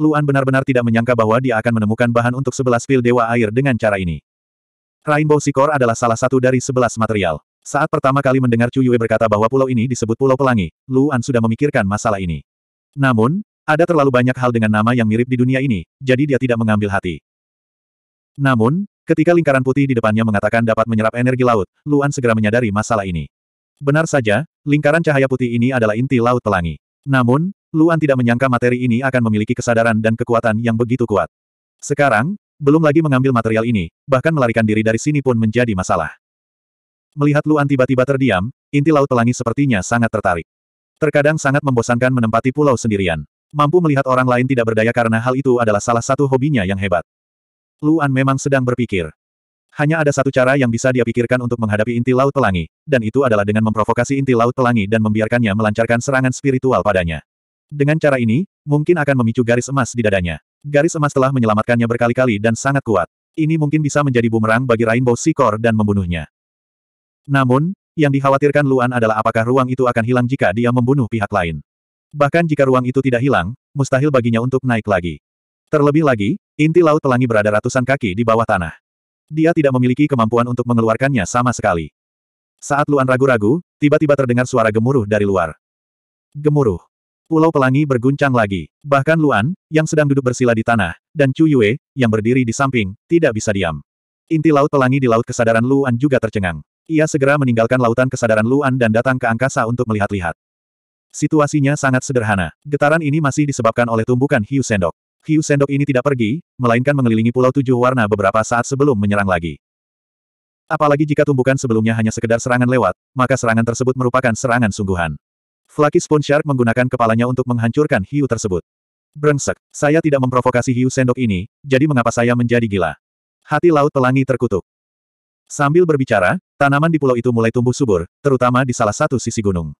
Luan benar-benar tidak menyangka bahwa dia akan menemukan bahan untuk sebelas pil dewa air dengan cara ini. Rainbow Sikor adalah salah satu dari sebelas material. Saat pertama kali mendengar Chu Yue berkata bahwa pulau ini disebut Pulau Pelangi, Luan sudah memikirkan masalah ini. Namun, ada terlalu banyak hal dengan nama yang mirip di dunia ini, jadi dia tidak mengambil hati. Namun, ketika lingkaran putih di depannya mengatakan dapat menyerap energi laut, Luan segera menyadari masalah ini. Benar saja, lingkaran cahaya putih ini adalah inti Laut Pelangi. Namun, Luan tidak menyangka materi ini akan memiliki kesadaran dan kekuatan yang begitu kuat. Sekarang, belum lagi mengambil material ini, bahkan melarikan diri dari sini pun menjadi masalah. Melihat Luan tiba-tiba terdiam, inti laut pelangi sepertinya sangat tertarik. Terkadang sangat membosankan menempati pulau sendirian. Mampu melihat orang lain tidak berdaya karena hal itu adalah salah satu hobinya yang hebat. Luan memang sedang berpikir. Hanya ada satu cara yang bisa dia pikirkan untuk menghadapi inti laut pelangi, dan itu adalah dengan memprovokasi inti laut pelangi dan membiarkannya melancarkan serangan spiritual padanya. Dengan cara ini, mungkin akan memicu garis emas di dadanya. Garis emas telah menyelamatkannya berkali-kali dan sangat kuat. Ini mungkin bisa menjadi bumerang bagi Rainbow Sikor dan membunuhnya. Namun, yang dikhawatirkan Luan adalah apakah ruang itu akan hilang jika dia membunuh pihak lain. Bahkan jika ruang itu tidak hilang, mustahil baginya untuk naik lagi. Terlebih lagi, inti Laut Pelangi berada ratusan kaki di bawah tanah. Dia tidak memiliki kemampuan untuk mengeluarkannya sama sekali. Saat Luan ragu-ragu, tiba-tiba terdengar suara gemuruh dari luar. Gemuruh. Pulau Pelangi berguncang lagi. Bahkan Luan, yang sedang duduk bersila di tanah, dan Chu Yue, yang berdiri di samping, tidak bisa diam. Inti laut pelangi di laut kesadaran Luan juga tercengang. Ia segera meninggalkan lautan kesadaran Luan dan datang ke angkasa untuk melihat-lihat. Situasinya sangat sederhana. Getaran ini masih disebabkan oleh tumbukan hiu sendok. Hiu sendok ini tidak pergi, melainkan mengelilingi pulau tujuh warna beberapa saat sebelum menyerang lagi. Apalagi jika tumbukan sebelumnya hanya sekedar serangan lewat, maka serangan tersebut merupakan serangan sungguhan. Flaky Spoon Shark menggunakan kepalanya untuk menghancurkan hiu tersebut. Brengsek, saya tidak memprovokasi hiu sendok ini, jadi mengapa saya menjadi gila? Hati laut pelangi terkutuk. Sambil berbicara, tanaman di pulau itu mulai tumbuh subur, terutama di salah satu sisi gunung.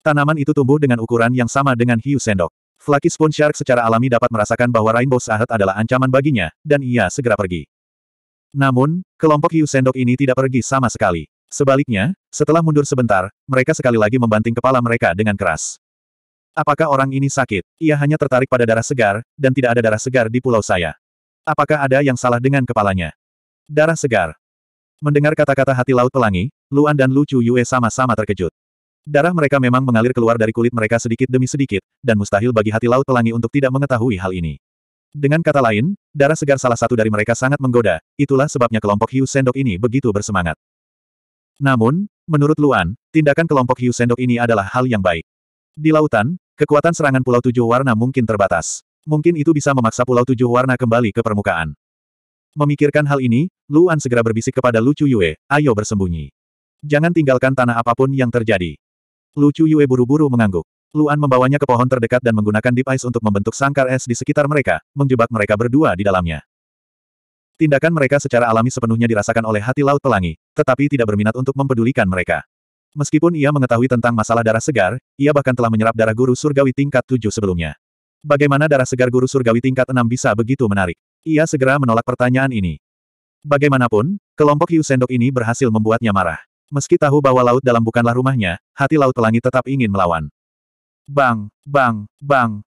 Tanaman itu tumbuh dengan ukuran yang sama dengan hiu sendok. Flaky Spoon Shark secara alami dapat merasakan bahwa Rainbow Sahet adalah ancaman baginya, dan ia segera pergi. Namun, kelompok hiu sendok ini tidak pergi sama sekali. Sebaliknya, setelah mundur sebentar, mereka sekali lagi membanting kepala mereka dengan keras. Apakah orang ini sakit? Ia hanya tertarik pada darah segar, dan tidak ada darah segar di pulau saya. Apakah ada yang salah dengan kepalanya? Darah segar. Mendengar kata-kata hati laut pelangi, Luan dan Lu Chu Yue sama-sama terkejut. Darah mereka memang mengalir keluar dari kulit mereka sedikit demi sedikit, dan mustahil bagi hati laut pelangi untuk tidak mengetahui hal ini. Dengan kata lain, darah segar salah satu dari mereka sangat menggoda, itulah sebabnya kelompok hiu sendok ini begitu bersemangat. Namun, menurut Luan, tindakan kelompok hiu sendok ini adalah hal yang baik. Di lautan, kekuatan serangan Pulau Tujuh Warna mungkin terbatas. Mungkin itu bisa memaksa Pulau Tujuh Warna kembali ke permukaan. Memikirkan hal ini, Luan segera berbisik kepada Lu Yue, ayo bersembunyi. Jangan tinggalkan tanah apapun yang terjadi. Lu Yue buru-buru mengangguk. Luan membawanya ke pohon terdekat dan menggunakan deep ice untuk membentuk sangkar es di sekitar mereka, menjebak mereka berdua di dalamnya. Tindakan mereka secara alami sepenuhnya dirasakan oleh hati laut pelangi, tetapi tidak berminat untuk mempedulikan mereka. Meskipun ia mengetahui tentang masalah darah segar, ia bahkan telah menyerap darah guru surgawi tingkat 7 sebelumnya. Bagaimana darah segar guru surgawi tingkat 6 bisa begitu menarik? Ia segera menolak pertanyaan ini. Bagaimanapun, kelompok Hiu Sendok ini berhasil membuatnya marah. Meski tahu bahwa laut dalam bukanlah rumahnya, hati laut pelangi tetap ingin melawan. Bang, bang, bang.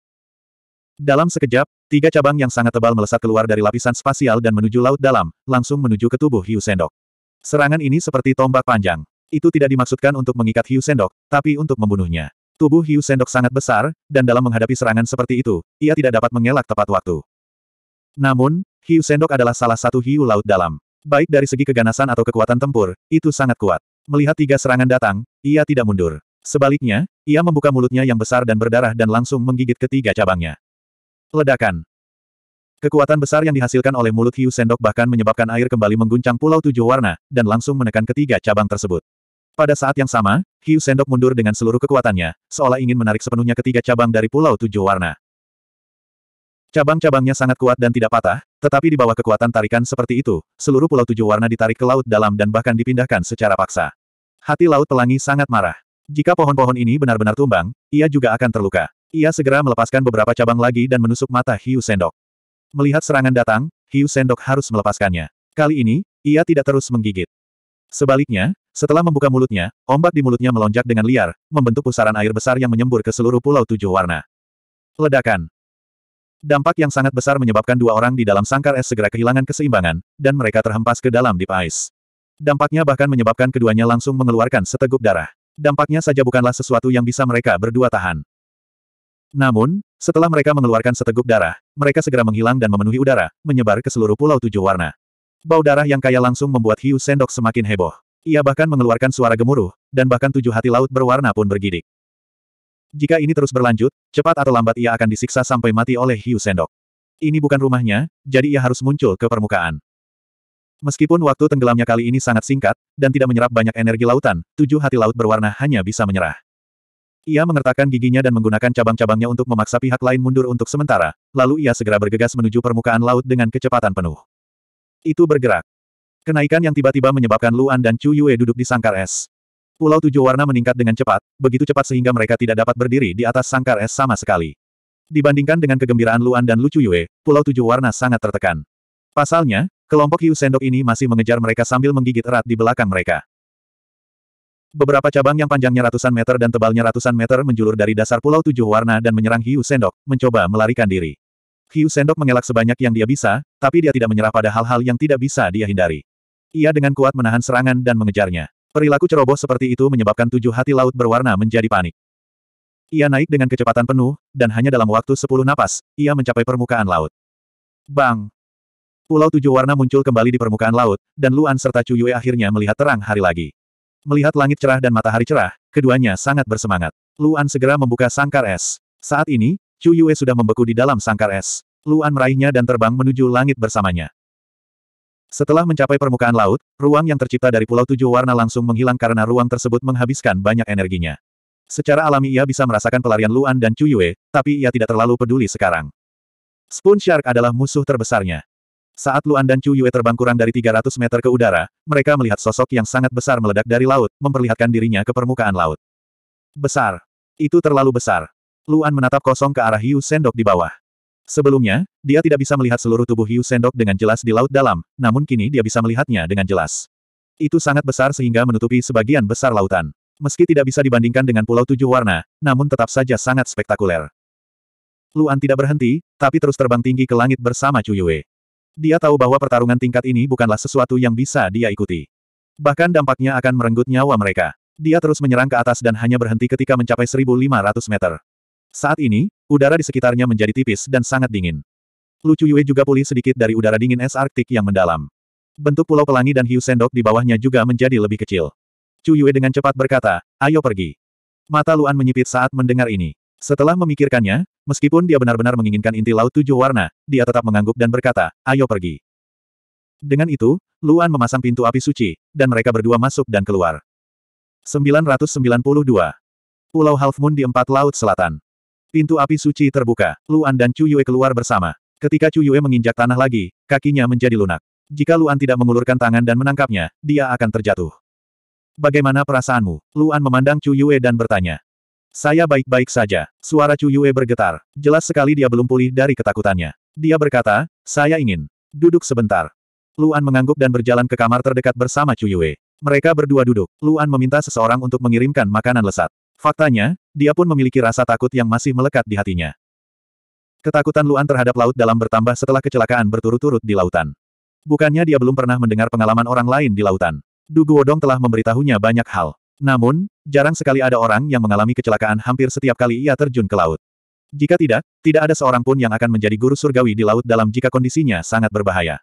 Dalam sekejap, Tiga cabang yang sangat tebal melesat keluar dari lapisan spasial dan menuju laut dalam, langsung menuju ke tubuh Hiu Sendok. Serangan ini seperti tombak panjang. Itu tidak dimaksudkan untuk mengikat Hiu Sendok, tapi untuk membunuhnya. Tubuh Hiu Sendok sangat besar, dan dalam menghadapi serangan seperti itu, ia tidak dapat mengelak tepat waktu. Namun, Hiu Sendok adalah salah satu hiu laut dalam. Baik dari segi keganasan atau kekuatan tempur, itu sangat kuat. Melihat tiga serangan datang, ia tidak mundur. Sebaliknya, ia membuka mulutnya yang besar dan berdarah dan langsung menggigit ketiga cabangnya. Ledakan. Kekuatan besar yang dihasilkan oleh mulut hiu sendok bahkan menyebabkan air kembali mengguncang pulau tujuh warna, dan langsung menekan ketiga cabang tersebut. Pada saat yang sama, hiu sendok mundur dengan seluruh kekuatannya, seolah ingin menarik sepenuhnya ketiga cabang dari pulau tujuh warna. Cabang-cabangnya sangat kuat dan tidak patah, tetapi di bawah kekuatan tarikan seperti itu, seluruh pulau tujuh warna ditarik ke laut dalam dan bahkan dipindahkan secara paksa. Hati laut pelangi sangat marah. Jika pohon-pohon ini benar-benar tumbang, ia juga akan terluka. Ia segera melepaskan beberapa cabang lagi dan menusuk mata Hiu Sendok. Melihat serangan datang, Hiu Sendok harus melepaskannya. Kali ini, ia tidak terus menggigit. Sebaliknya, setelah membuka mulutnya, ombak di mulutnya melonjak dengan liar, membentuk pusaran air besar yang menyembur ke seluruh pulau tujuh warna. Ledakan. Dampak yang sangat besar menyebabkan dua orang di dalam sangkar es segera kehilangan keseimbangan, dan mereka terhempas ke dalam deep ice. Dampaknya bahkan menyebabkan keduanya langsung mengeluarkan seteguk darah. Dampaknya saja bukanlah sesuatu yang bisa mereka berdua tahan. Namun, setelah mereka mengeluarkan seteguk darah, mereka segera menghilang dan memenuhi udara, menyebar ke seluruh pulau tujuh warna. Bau darah yang kaya langsung membuat hiu sendok semakin heboh. Ia bahkan mengeluarkan suara gemuruh, dan bahkan tujuh hati laut berwarna pun bergidik. Jika ini terus berlanjut, cepat atau lambat ia akan disiksa sampai mati oleh hiu sendok. Ini bukan rumahnya, jadi ia harus muncul ke permukaan. Meskipun waktu tenggelamnya kali ini sangat singkat, dan tidak menyerap banyak energi lautan, tujuh hati laut berwarna hanya bisa menyerah. Ia mengertakkan giginya dan menggunakan cabang-cabangnya untuk memaksa pihak lain mundur untuk sementara, lalu ia segera bergegas menuju permukaan laut dengan kecepatan penuh. Itu bergerak. Kenaikan yang tiba-tiba menyebabkan Luan dan Chu Yue duduk di sangkar es. Pulau tujuh warna meningkat dengan cepat, begitu cepat sehingga mereka tidak dapat berdiri di atas sangkar es sama sekali. Dibandingkan dengan kegembiraan Luan dan Lu Chu Yue, Pulau tujuh warna sangat tertekan. Pasalnya, kelompok hiu sendok ini masih mengejar mereka sambil menggigit erat di belakang mereka. Beberapa cabang yang panjangnya ratusan meter dan tebalnya ratusan meter menjulur dari dasar pulau tujuh warna dan menyerang Hiu Sendok, mencoba melarikan diri. Hiu Sendok mengelak sebanyak yang dia bisa, tapi dia tidak menyerah pada hal-hal yang tidak bisa dia hindari. Ia dengan kuat menahan serangan dan mengejarnya. Perilaku ceroboh seperti itu menyebabkan tujuh hati laut berwarna menjadi panik. Ia naik dengan kecepatan penuh, dan hanya dalam waktu sepuluh napas, ia mencapai permukaan laut. Bang! Pulau tujuh warna muncul kembali di permukaan laut, dan Luan serta Cuyue akhirnya melihat terang hari lagi. Melihat langit cerah dan matahari cerah, keduanya sangat bersemangat. Luan segera membuka sangkar es. Saat ini, Chu Yue sudah membeku di dalam sangkar es. Luan meraihnya dan terbang menuju langit bersamanya. Setelah mencapai permukaan laut, ruang yang tercipta dari pulau tujuh warna langsung menghilang karena ruang tersebut menghabiskan banyak energinya. Secara alami ia bisa merasakan pelarian Luan dan Chu Yue, tapi ia tidak terlalu peduli sekarang. Spoon Shark adalah musuh terbesarnya. Saat Luan dan Chu Yue terbang kurang dari 300 meter ke udara, mereka melihat sosok yang sangat besar meledak dari laut, memperlihatkan dirinya ke permukaan laut. Besar. Itu terlalu besar. Luan menatap kosong ke arah Hiu Sendok di bawah. Sebelumnya, dia tidak bisa melihat seluruh tubuh Hiu Sendok dengan jelas di laut dalam, namun kini dia bisa melihatnya dengan jelas. Itu sangat besar sehingga menutupi sebagian besar lautan. Meski tidak bisa dibandingkan dengan Pulau Tujuh Warna, namun tetap saja sangat spektakuler. Luan tidak berhenti, tapi terus terbang tinggi ke langit bersama Chu Yue. Dia tahu bahwa pertarungan tingkat ini bukanlah sesuatu yang bisa dia ikuti. Bahkan dampaknya akan merenggut nyawa mereka. Dia terus menyerang ke atas dan hanya berhenti ketika mencapai 1.500 meter. Saat ini, udara di sekitarnya menjadi tipis dan sangat dingin. Lucu Yue juga pulih sedikit dari udara dingin es Arktik yang mendalam. Bentuk pulau pelangi dan hiu sendok di bawahnya juga menjadi lebih kecil. Chu Yue dengan cepat berkata, ayo pergi. Mata Luan menyipit saat mendengar ini. Setelah memikirkannya, meskipun dia benar-benar menginginkan inti laut tujuh warna, dia tetap mengangguk dan berkata, ayo pergi. Dengan itu, Luan memasang pintu api suci, dan mereka berdua masuk dan keluar. 992. Pulau Half Moon di empat laut selatan. Pintu api suci terbuka, Luan dan Chu Yue keluar bersama. Ketika Chu Yue menginjak tanah lagi, kakinya menjadi lunak. Jika Luan tidak mengulurkan tangan dan menangkapnya, dia akan terjatuh. Bagaimana perasaanmu? Luan memandang Chu Yue dan bertanya. Saya baik-baik saja. Suara Chu Yue bergetar. Jelas sekali dia belum pulih dari ketakutannya. Dia berkata, saya ingin duduk sebentar. Luan mengangguk dan berjalan ke kamar terdekat bersama Chu Yue. Mereka berdua duduk. Luan meminta seseorang untuk mengirimkan makanan lesat. Faktanya, dia pun memiliki rasa takut yang masih melekat di hatinya. Ketakutan Luan terhadap laut dalam bertambah setelah kecelakaan berturut-turut di lautan. Bukannya dia belum pernah mendengar pengalaman orang lain di lautan. Duguodong telah memberitahunya banyak hal. Namun, jarang sekali ada orang yang mengalami kecelakaan hampir setiap kali ia terjun ke laut. Jika tidak, tidak ada seorang pun yang akan menjadi guru surgawi di laut dalam jika kondisinya sangat berbahaya.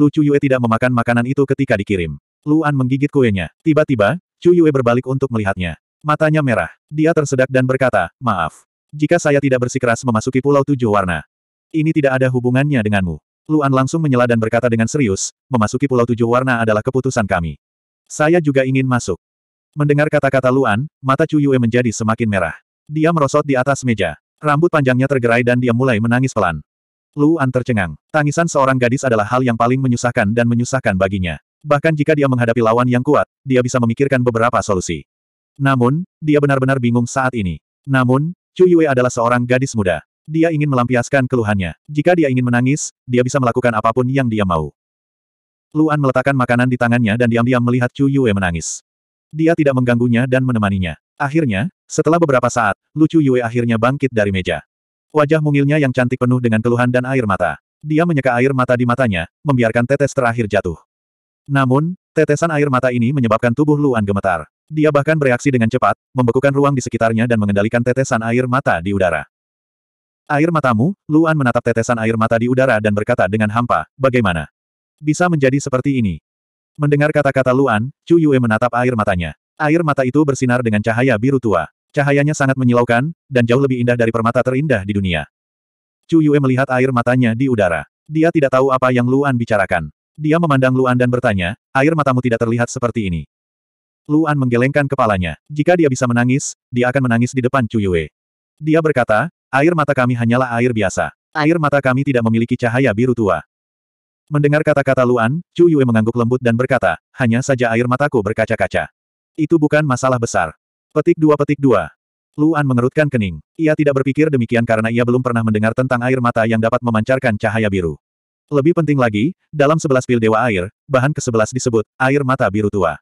Lu Chuyue tidak memakan makanan itu ketika dikirim. Luan menggigit kuenya. Tiba-tiba, Chuyue berbalik untuk melihatnya. Matanya merah. Dia tersedak dan berkata, maaf. Jika saya tidak bersikeras memasuki Pulau Tujuh Warna. Ini tidak ada hubungannya denganmu. Luan langsung menyela dan berkata dengan serius, memasuki Pulau Tujuh Warna adalah keputusan kami. Saya juga ingin masuk. Mendengar kata-kata Luan, mata Chu Yue menjadi semakin merah. Dia merosot di atas meja. Rambut panjangnya tergerai dan dia mulai menangis pelan. Luan tercengang. Tangisan seorang gadis adalah hal yang paling menyusahkan dan menyusahkan baginya. Bahkan jika dia menghadapi lawan yang kuat, dia bisa memikirkan beberapa solusi. Namun, dia benar-benar bingung saat ini. Namun, Chu Yue adalah seorang gadis muda. Dia ingin melampiaskan keluhannya. Jika dia ingin menangis, dia bisa melakukan apapun yang dia mau. Luan meletakkan makanan di tangannya dan diam-diam melihat Chu Yue menangis. Dia tidak mengganggunya dan menemaninya. Akhirnya, setelah beberapa saat, Lucu Yue akhirnya bangkit dari meja. Wajah mungilnya yang cantik penuh dengan keluhan dan air mata. Dia menyeka air mata di matanya, membiarkan tetes terakhir jatuh. Namun, tetesan air mata ini menyebabkan tubuh Luan gemetar. Dia bahkan bereaksi dengan cepat, membekukan ruang di sekitarnya dan mengendalikan tetesan air mata di udara. Air matamu, Luan menatap tetesan air mata di udara dan berkata dengan hampa, bagaimana? Bisa menjadi seperti ini. Mendengar kata-kata Luan, Chu Yue menatap air matanya. Air mata itu bersinar dengan cahaya biru tua. Cahayanya sangat menyilaukan, dan jauh lebih indah dari permata terindah di dunia. Chu Yue melihat air matanya di udara. Dia tidak tahu apa yang Luan bicarakan. Dia memandang Luan dan bertanya, air matamu tidak terlihat seperti ini. Luan menggelengkan kepalanya. Jika dia bisa menangis, dia akan menangis di depan Chu Yue. Dia berkata, air mata kami hanyalah air biasa. Air mata kami tidak memiliki cahaya biru tua. Mendengar kata-kata Luan, Chu Yue mengangguk lembut dan berkata, hanya saja air mataku berkaca-kaca. Itu bukan masalah besar. Petik dua petik dua. Luan mengerutkan kening. Ia tidak berpikir demikian karena ia belum pernah mendengar tentang air mata yang dapat memancarkan cahaya biru. Lebih penting lagi, dalam sebelas pil dewa air, bahan ke-11 disebut, air mata biru tua.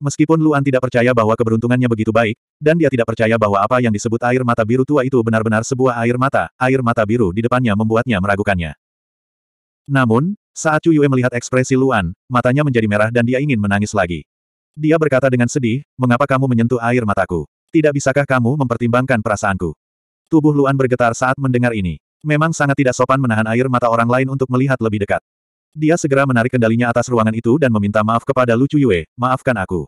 Meskipun Luan tidak percaya bahwa keberuntungannya begitu baik, dan dia tidak percaya bahwa apa yang disebut air mata biru tua itu benar-benar sebuah air mata, air mata biru di depannya membuatnya meragukannya. Namun, saat Chu Yue melihat ekspresi Luan, matanya menjadi merah dan dia ingin menangis lagi. Dia berkata dengan sedih, mengapa kamu menyentuh air mataku? Tidak bisakah kamu mempertimbangkan perasaanku? Tubuh Luan bergetar saat mendengar ini. Memang sangat tidak sopan menahan air mata orang lain untuk melihat lebih dekat. Dia segera menarik kendalinya atas ruangan itu dan meminta maaf kepada Lu Chu maafkan aku.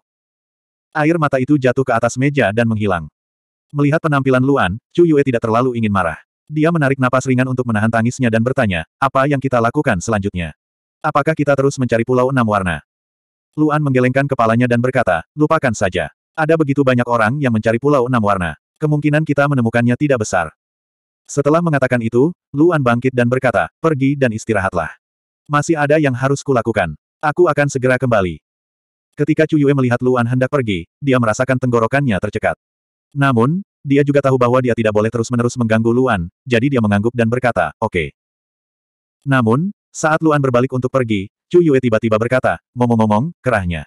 Air mata itu jatuh ke atas meja dan menghilang. Melihat penampilan Luan, Chu tidak terlalu ingin marah. Dia menarik napas ringan untuk menahan tangisnya dan bertanya, apa yang kita lakukan selanjutnya? Apakah kita terus mencari pulau enam warna? Luan menggelengkan kepalanya dan berkata, lupakan saja. Ada begitu banyak orang yang mencari pulau enam warna. Kemungkinan kita menemukannya tidak besar. Setelah mengatakan itu, Luan bangkit dan berkata, pergi dan istirahatlah. Masih ada yang harus kulakukan. Aku akan segera kembali. Ketika Cuyue melihat Luan hendak pergi, dia merasakan tenggorokannya tercekat. Namun, dia juga tahu bahwa dia tidak boleh terus-menerus mengganggu Luan, jadi dia mengangguk dan berkata, oke. Okay. Namun, saat Luan berbalik untuk pergi, Chu Yue tiba-tiba berkata, ngomong-ngomong, kerahnya.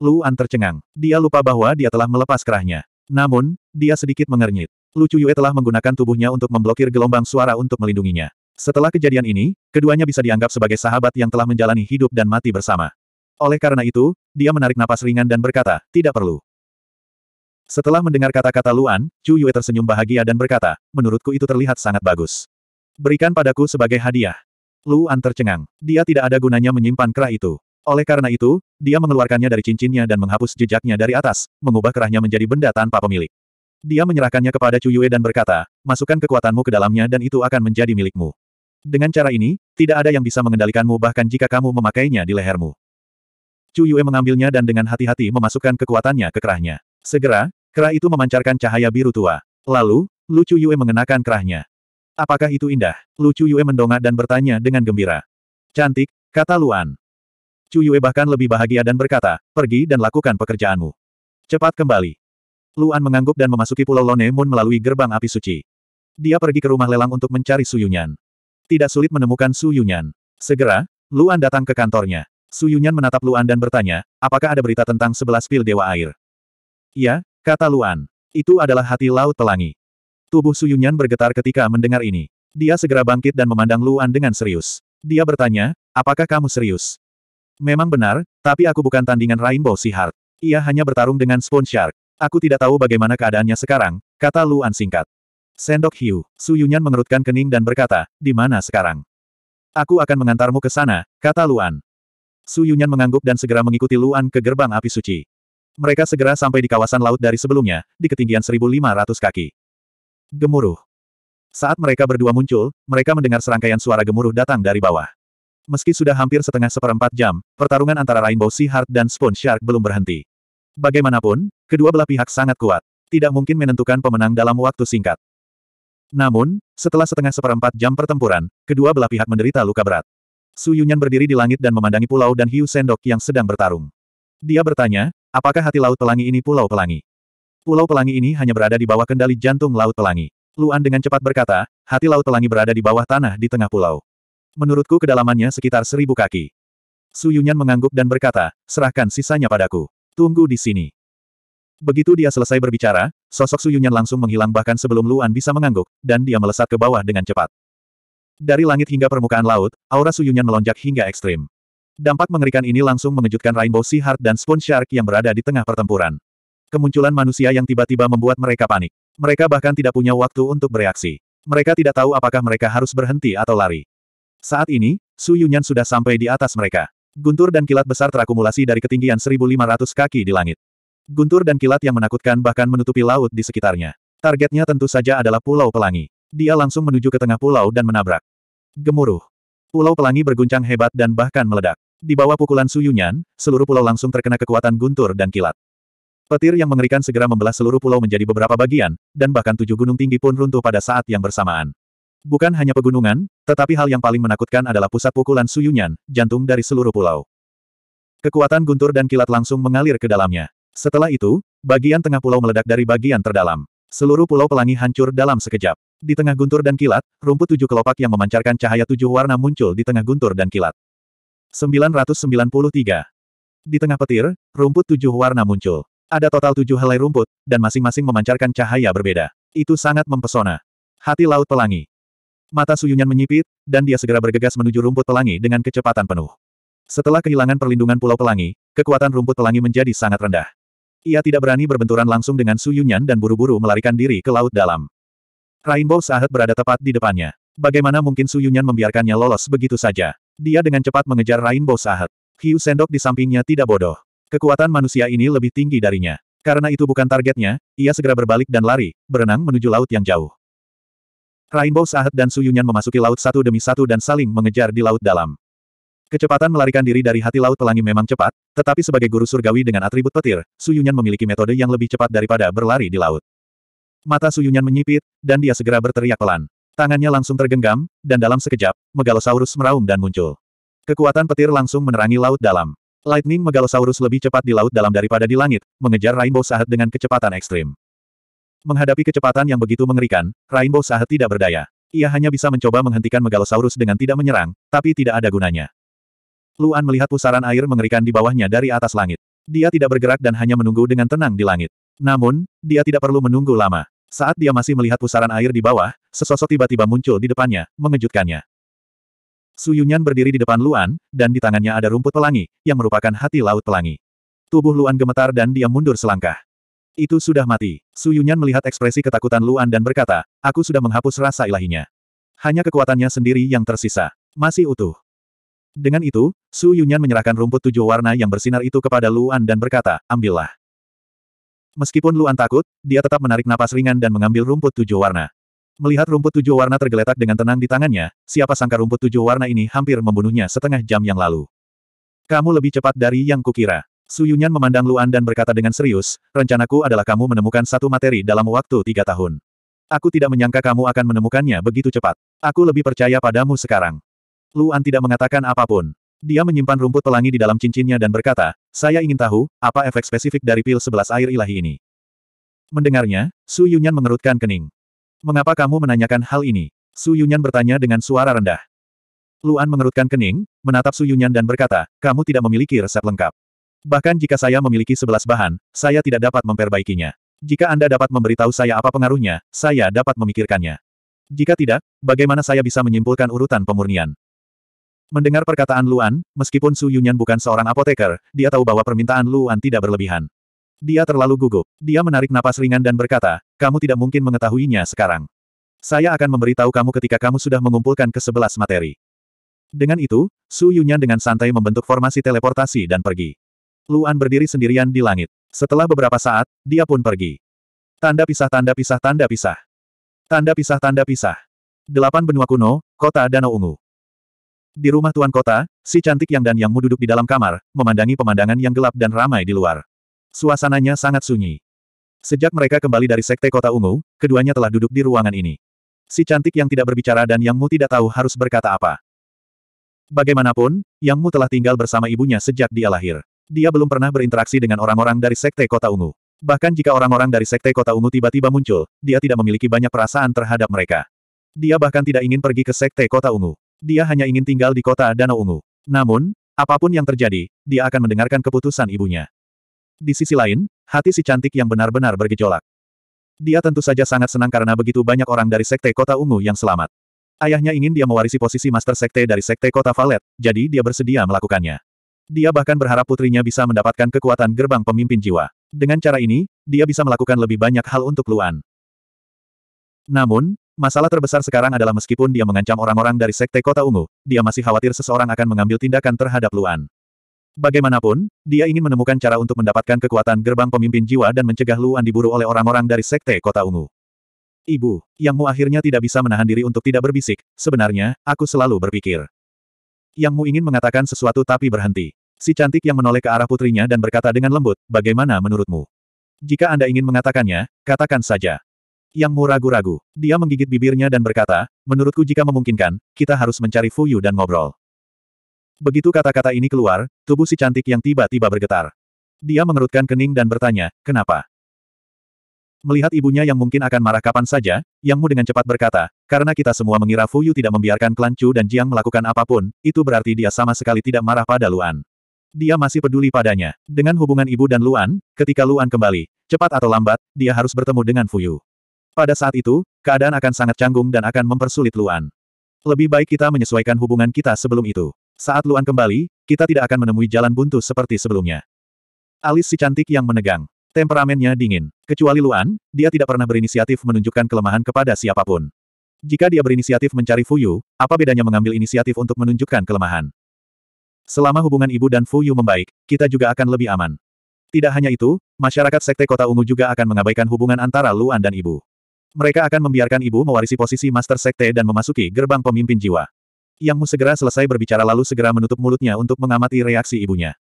Luan tercengang. Dia lupa bahwa dia telah melepas kerahnya. Namun, dia sedikit mengernyit. Lu Chu Yue telah menggunakan tubuhnya untuk memblokir gelombang suara untuk melindunginya. Setelah kejadian ini, keduanya bisa dianggap sebagai sahabat yang telah menjalani hidup dan mati bersama. Oleh karena itu, dia menarik napas ringan dan berkata, tidak perlu. Setelah mendengar kata-kata Luan, Chu Yue tersenyum bahagia dan berkata, menurutku itu terlihat sangat bagus. Berikan padaku sebagai hadiah. Luan tercengang. Dia tidak ada gunanya menyimpan kerah itu. Oleh karena itu, dia mengeluarkannya dari cincinnya dan menghapus jejaknya dari atas, mengubah kerahnya menjadi benda tanpa pemilik. Dia menyerahkannya kepada Chu Yue dan berkata, masukkan kekuatanmu ke dalamnya dan itu akan menjadi milikmu. Dengan cara ini, tidak ada yang bisa mengendalikanmu bahkan jika kamu memakainya di lehermu. Chu Yue mengambilnya dan dengan hati-hati memasukkan kekuatannya ke kerahnya. Segera, Kerah itu memancarkan cahaya biru tua. Lalu, Lucu Yue mengenakan kerahnya. Apakah itu indah? Lucu Yue mendongak dan bertanya dengan gembira. Cantik, kata Luan. Chu Yue bahkan lebih bahagia dan berkata, pergi dan lakukan pekerjaanmu. Cepat kembali. Luan mengangguk dan memasuki Pulau Lone Moon melalui gerbang api suci. Dia pergi ke rumah lelang untuk mencari Su Yunyan. Tidak sulit menemukan Su Yunyan. Segera, Luan datang ke kantornya. Su Yunyan menatap Luan dan bertanya, apakah ada berita tentang sebelas pil Dewa Air? Iya, Kata Luan. Itu adalah hati laut pelangi. Tubuh Suyunyan bergetar ketika mendengar ini. Dia segera bangkit dan memandang Luan dengan serius. Dia bertanya, apakah kamu serius? Memang benar, tapi aku bukan tandingan Rainbow Sihard. Ia hanya bertarung dengan Spawn Shark. Aku tidak tahu bagaimana keadaannya sekarang, kata Luan singkat. Sendok hiu, Suyunyan mengerutkan kening dan berkata, di mana sekarang? Aku akan mengantarmu ke sana, kata Luan. Suyunyan mengangguk dan segera mengikuti Luan ke gerbang api suci. Mereka segera sampai di kawasan laut dari sebelumnya, di ketinggian 1.500 kaki. Gemuruh. Saat mereka berdua muncul, mereka mendengar serangkaian suara gemuruh datang dari bawah. Meski sudah hampir setengah seperempat jam, pertarungan antara Rainbow Sea Heart dan Spawn Shark belum berhenti. Bagaimanapun, kedua belah pihak sangat kuat. Tidak mungkin menentukan pemenang dalam waktu singkat. Namun, setelah setengah seperempat jam pertempuran, kedua belah pihak menderita luka berat. Su Yunyan berdiri di langit dan memandangi pulau dan Hiu Sendok yang sedang bertarung. Dia bertanya, Apakah hati Laut Pelangi ini Pulau Pelangi? Pulau Pelangi ini hanya berada di bawah kendali jantung Laut Pelangi. Luan dengan cepat berkata, hati Laut Pelangi berada di bawah tanah di tengah pulau. Menurutku kedalamannya sekitar seribu kaki. Su Yunyan mengangguk dan berkata, serahkan sisanya padaku. Tunggu di sini. Begitu dia selesai berbicara, sosok Su Yunyan langsung menghilang bahkan sebelum Luan bisa mengangguk, dan dia melesat ke bawah dengan cepat. Dari langit hingga permukaan laut, aura Su Yunyan melonjak hingga ekstrim. Dampak mengerikan ini langsung mengejutkan Rainbow Sea Heart dan Spawn Shark yang berada di tengah pertempuran. Kemunculan manusia yang tiba-tiba membuat mereka panik. Mereka bahkan tidak punya waktu untuk bereaksi. Mereka tidak tahu apakah mereka harus berhenti atau lari. Saat ini, Su Yunyan sudah sampai di atas mereka. Guntur dan kilat besar terakumulasi dari ketinggian 1.500 kaki di langit. Guntur dan kilat yang menakutkan bahkan menutupi laut di sekitarnya. Targetnya tentu saja adalah Pulau Pelangi. Dia langsung menuju ke tengah pulau dan menabrak. Gemuruh. Pulau Pelangi berguncang hebat dan bahkan meledak. Di bawah pukulan Su Yunyan, seluruh pulau langsung terkena kekuatan guntur dan kilat. Petir yang mengerikan segera membelah seluruh pulau menjadi beberapa bagian, dan bahkan tujuh gunung tinggi pun runtuh pada saat yang bersamaan. Bukan hanya pegunungan, tetapi hal yang paling menakutkan adalah pusat pukulan Su Yunyan, jantung dari seluruh pulau. Kekuatan guntur dan kilat langsung mengalir ke dalamnya. Setelah itu, bagian tengah pulau meledak dari bagian terdalam. Seluruh pulau pelangi hancur dalam sekejap. Di tengah guntur dan kilat, rumput tujuh kelopak yang memancarkan cahaya tujuh warna muncul di tengah guntur dan kilat. 993. Di tengah petir, rumput tujuh warna muncul. Ada total tujuh helai rumput, dan masing-masing memancarkan cahaya berbeda. Itu sangat mempesona. Hati Laut Pelangi. Mata Suyunyan menyipit, dan dia segera bergegas menuju rumput pelangi dengan kecepatan penuh. Setelah kehilangan perlindungan Pulau Pelangi, kekuatan rumput pelangi menjadi sangat rendah. Ia tidak berani berbenturan langsung dengan Suyunyan dan buru-buru melarikan diri ke laut dalam. Rainbow Sahet berada tepat di depannya. Bagaimana mungkin Suyunyan membiarkannya lolos begitu saja? Dia dengan cepat mengejar Rainbow Sahet. Hiu sendok di sampingnya tidak bodoh. Kekuatan manusia ini lebih tinggi darinya. Karena itu bukan targetnya, ia segera berbalik dan lari, berenang menuju laut yang jauh. Rainbow Sahet dan Suyunyan memasuki laut satu demi satu dan saling mengejar di laut dalam. Kecepatan melarikan diri dari hati laut pelangi memang cepat, tetapi sebagai guru surgawi dengan atribut petir, Suyunyan memiliki metode yang lebih cepat daripada berlari di laut. Mata Suyunyan menyipit, dan dia segera berteriak pelan. Tangannya langsung tergenggam, dan dalam sekejap, Megalosaurus meraung dan muncul. Kekuatan petir langsung menerangi laut dalam. Lightning Megalosaurus lebih cepat di laut dalam daripada di langit, mengejar Rainbow Sahat dengan kecepatan ekstrim. Menghadapi kecepatan yang begitu mengerikan, Rainbow Sahat tidak berdaya. Ia hanya bisa mencoba menghentikan Megalosaurus dengan tidak menyerang, tapi tidak ada gunanya. Luan melihat pusaran air mengerikan di bawahnya dari atas langit. Dia tidak bergerak dan hanya menunggu dengan tenang di langit. Namun, dia tidak perlu menunggu lama. Saat dia masih melihat pusaran air di bawah, sesosok tiba-tiba muncul di depannya, mengejutkannya. Su Yunyan berdiri di depan Luan, dan di tangannya ada rumput pelangi, yang merupakan hati laut pelangi. Tubuh Luan gemetar dan dia mundur selangkah. Itu sudah mati. Su Yunyan melihat ekspresi ketakutan Luan dan berkata, aku sudah menghapus rasa ilahinya. Hanya kekuatannya sendiri yang tersisa. Masih utuh. Dengan itu, Su Yunyan menyerahkan rumput tujuh warna yang bersinar itu kepada Luan dan berkata, ambillah. Meskipun Luan takut, dia tetap menarik napas ringan dan mengambil rumput tujuh warna. Melihat rumput tujuh warna tergeletak dengan tenang di tangannya, siapa sangka rumput tujuh warna ini hampir membunuhnya setengah jam yang lalu. Kamu lebih cepat dari yang kukira. Su Yunyan memandang Luan dan berkata dengan serius, rencanaku adalah kamu menemukan satu materi dalam waktu tiga tahun. Aku tidak menyangka kamu akan menemukannya begitu cepat. Aku lebih percaya padamu sekarang. Luan tidak mengatakan apapun. Dia menyimpan rumput pelangi di dalam cincinnya dan berkata, saya ingin tahu, apa efek spesifik dari pil sebelas air ilahi ini. Mendengarnya, Su Yunyan mengerutkan kening. Mengapa kamu menanyakan hal ini? Su Yunyan bertanya dengan suara rendah. Luan mengerutkan kening, menatap Su Yunyan dan berkata, kamu tidak memiliki resep lengkap. Bahkan jika saya memiliki sebelas bahan, saya tidak dapat memperbaikinya. Jika Anda dapat memberitahu saya apa pengaruhnya, saya dapat memikirkannya. Jika tidak, bagaimana saya bisa menyimpulkan urutan pemurnian? Mendengar perkataan Luan, meskipun Su Yunyan bukan seorang apoteker, dia tahu bahwa permintaan Luan tidak berlebihan. Dia terlalu gugup. Dia menarik napas ringan dan berkata, kamu tidak mungkin mengetahuinya sekarang. Saya akan memberitahu kamu ketika kamu sudah mengumpulkan ke sebelas materi. Dengan itu, Su Yunyan dengan santai membentuk formasi teleportasi dan pergi. Luan berdiri sendirian di langit. Setelah beberapa saat, dia pun pergi. Tanda pisah tanda pisah tanda pisah. Tanda pisah tanda pisah. Delapan benua kuno, kota Danau Ungu. Di rumah tuan kota, si cantik yang dan yang mu duduk di dalam kamar, memandangi pemandangan yang gelap dan ramai di luar. Suasananya sangat sunyi. Sejak mereka kembali dari sekte kota ungu, keduanya telah duduk di ruangan ini. Si cantik yang tidak berbicara dan yang mu tidak tahu harus berkata apa. Bagaimanapun, yang mu telah tinggal bersama ibunya sejak dia lahir. Dia belum pernah berinteraksi dengan orang-orang dari sekte kota ungu. Bahkan jika orang-orang dari sekte kota ungu tiba-tiba muncul, dia tidak memiliki banyak perasaan terhadap mereka. Dia bahkan tidak ingin pergi ke sekte kota ungu. Dia hanya ingin tinggal di kota Danau Ungu. Namun, apapun yang terjadi, dia akan mendengarkan keputusan ibunya. Di sisi lain, hati si cantik yang benar-benar bergejolak. Dia tentu saja sangat senang karena begitu banyak orang dari Sekte Kota Ungu yang selamat. Ayahnya ingin dia mewarisi posisi Master Sekte dari Sekte Kota Valet, jadi dia bersedia melakukannya. Dia bahkan berharap putrinya bisa mendapatkan kekuatan gerbang pemimpin jiwa. Dengan cara ini, dia bisa melakukan lebih banyak hal untuk Luan. Namun, Masalah terbesar sekarang adalah meskipun dia mengancam orang-orang dari Sekte Kota Ungu, dia masih khawatir seseorang akan mengambil tindakan terhadap Luan. Bagaimanapun, dia ingin menemukan cara untuk mendapatkan kekuatan gerbang pemimpin jiwa dan mencegah Luan diburu oleh orang-orang dari Sekte Kota Ungu. Ibu, Yang Mu akhirnya tidak bisa menahan diri untuk tidak berbisik, sebenarnya, aku selalu berpikir. Yang Mu ingin mengatakan sesuatu tapi berhenti. Si cantik yang menoleh ke arah putrinya dan berkata dengan lembut, bagaimana menurutmu? Jika Anda ingin mengatakannya, katakan saja. Yang Mu ragu-ragu. Dia menggigit bibirnya dan berkata, menurutku jika memungkinkan, kita harus mencari Fuyu dan ngobrol. Begitu kata-kata ini keluar, tubuh si cantik yang tiba-tiba bergetar. Dia mengerutkan kening dan bertanya, kenapa? Melihat ibunya yang mungkin akan marah kapan saja, Yang Mu dengan cepat berkata, karena kita semua mengira Fuyu tidak membiarkan klan Chu dan Jiang melakukan apapun, itu berarti dia sama sekali tidak marah pada Luan. Dia masih peduli padanya. Dengan hubungan ibu dan Luan, ketika Luan kembali, cepat atau lambat, dia harus bertemu dengan Fuyu. Pada saat itu, keadaan akan sangat canggung dan akan mempersulit Luan. Lebih baik kita menyesuaikan hubungan kita sebelum itu. Saat Luan kembali, kita tidak akan menemui jalan buntu seperti sebelumnya. Alis si cantik yang menegang. Temperamennya dingin. Kecuali Luan, dia tidak pernah berinisiatif menunjukkan kelemahan kepada siapapun. Jika dia berinisiatif mencari Fuyu, apa bedanya mengambil inisiatif untuk menunjukkan kelemahan? Selama hubungan ibu dan Fuyu membaik, kita juga akan lebih aman. Tidak hanya itu, masyarakat sekte kota ungu juga akan mengabaikan hubungan antara Luan dan ibu. Mereka akan membiarkan ibu mewarisi posisi Master Sekte dan memasuki gerbang pemimpin jiwa. Yang Mu segera selesai berbicara lalu segera menutup mulutnya untuk mengamati reaksi ibunya.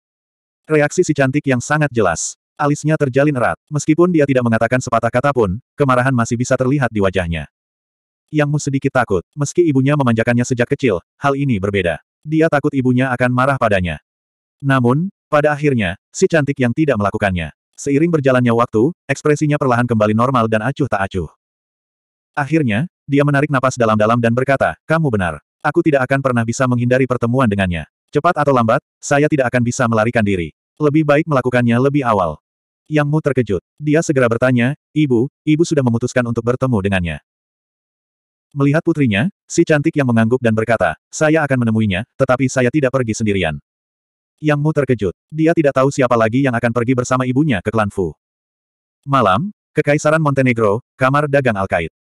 Reaksi si cantik yang sangat jelas. Alisnya terjalin erat. Meskipun dia tidak mengatakan sepatah kata pun, kemarahan masih bisa terlihat di wajahnya. Yang Mu sedikit takut, meski ibunya memanjakannya sejak kecil, hal ini berbeda. Dia takut ibunya akan marah padanya. Namun, pada akhirnya, si cantik yang tidak melakukannya. Seiring berjalannya waktu, ekspresinya perlahan kembali normal dan acuh tak acuh. Akhirnya, dia menarik napas dalam-dalam dan berkata, kamu benar. Aku tidak akan pernah bisa menghindari pertemuan dengannya. Cepat atau lambat, saya tidak akan bisa melarikan diri. Lebih baik melakukannya lebih awal. Yang Mu terkejut. Dia segera bertanya, Ibu, Ibu sudah memutuskan untuk bertemu dengannya. Melihat putrinya, si cantik yang mengangguk dan berkata, saya akan menemuinya, tetapi saya tidak pergi sendirian. Yang Mu terkejut. Dia tidak tahu siapa lagi yang akan pergi bersama ibunya ke klan Fu. Malam, Kekaisaran Montenegro, Kamar Dagang Alkait.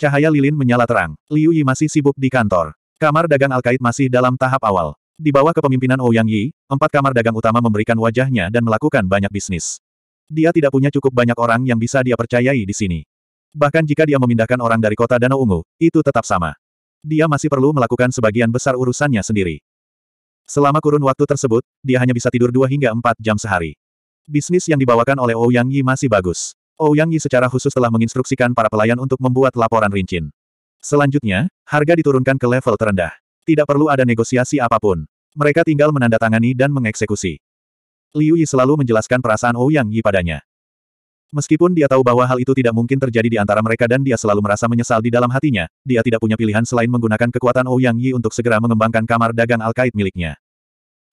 Cahaya lilin menyala terang. Liu Yi masih sibuk di kantor. Kamar dagang Alkait masih dalam tahap awal. Di bawah kepemimpinan Ouyang oh Yi, empat kamar dagang utama memberikan wajahnya dan melakukan banyak bisnis. Dia tidak punya cukup banyak orang yang bisa dia percayai di sini. Bahkan jika dia memindahkan orang dari kota Danau Ungu, itu tetap sama. Dia masih perlu melakukan sebagian besar urusannya sendiri. Selama kurun waktu tersebut, dia hanya bisa tidur 2 hingga 4 jam sehari. Bisnis yang dibawakan oleh Ouyang oh Yi masih bagus. Ouyang Yi secara khusus telah menginstruksikan para pelayan untuk membuat laporan rincin. Selanjutnya, harga diturunkan ke level terendah. Tidak perlu ada negosiasi apapun. Mereka tinggal menandatangani dan mengeksekusi. Liu Yi selalu menjelaskan perasaan Ouyang Yi padanya. Meskipun dia tahu bahwa hal itu tidak mungkin terjadi di antara mereka dan dia selalu merasa menyesal di dalam hatinya, dia tidak punya pilihan selain menggunakan kekuatan Ouyang Yi untuk segera mengembangkan kamar dagang Alkait miliknya.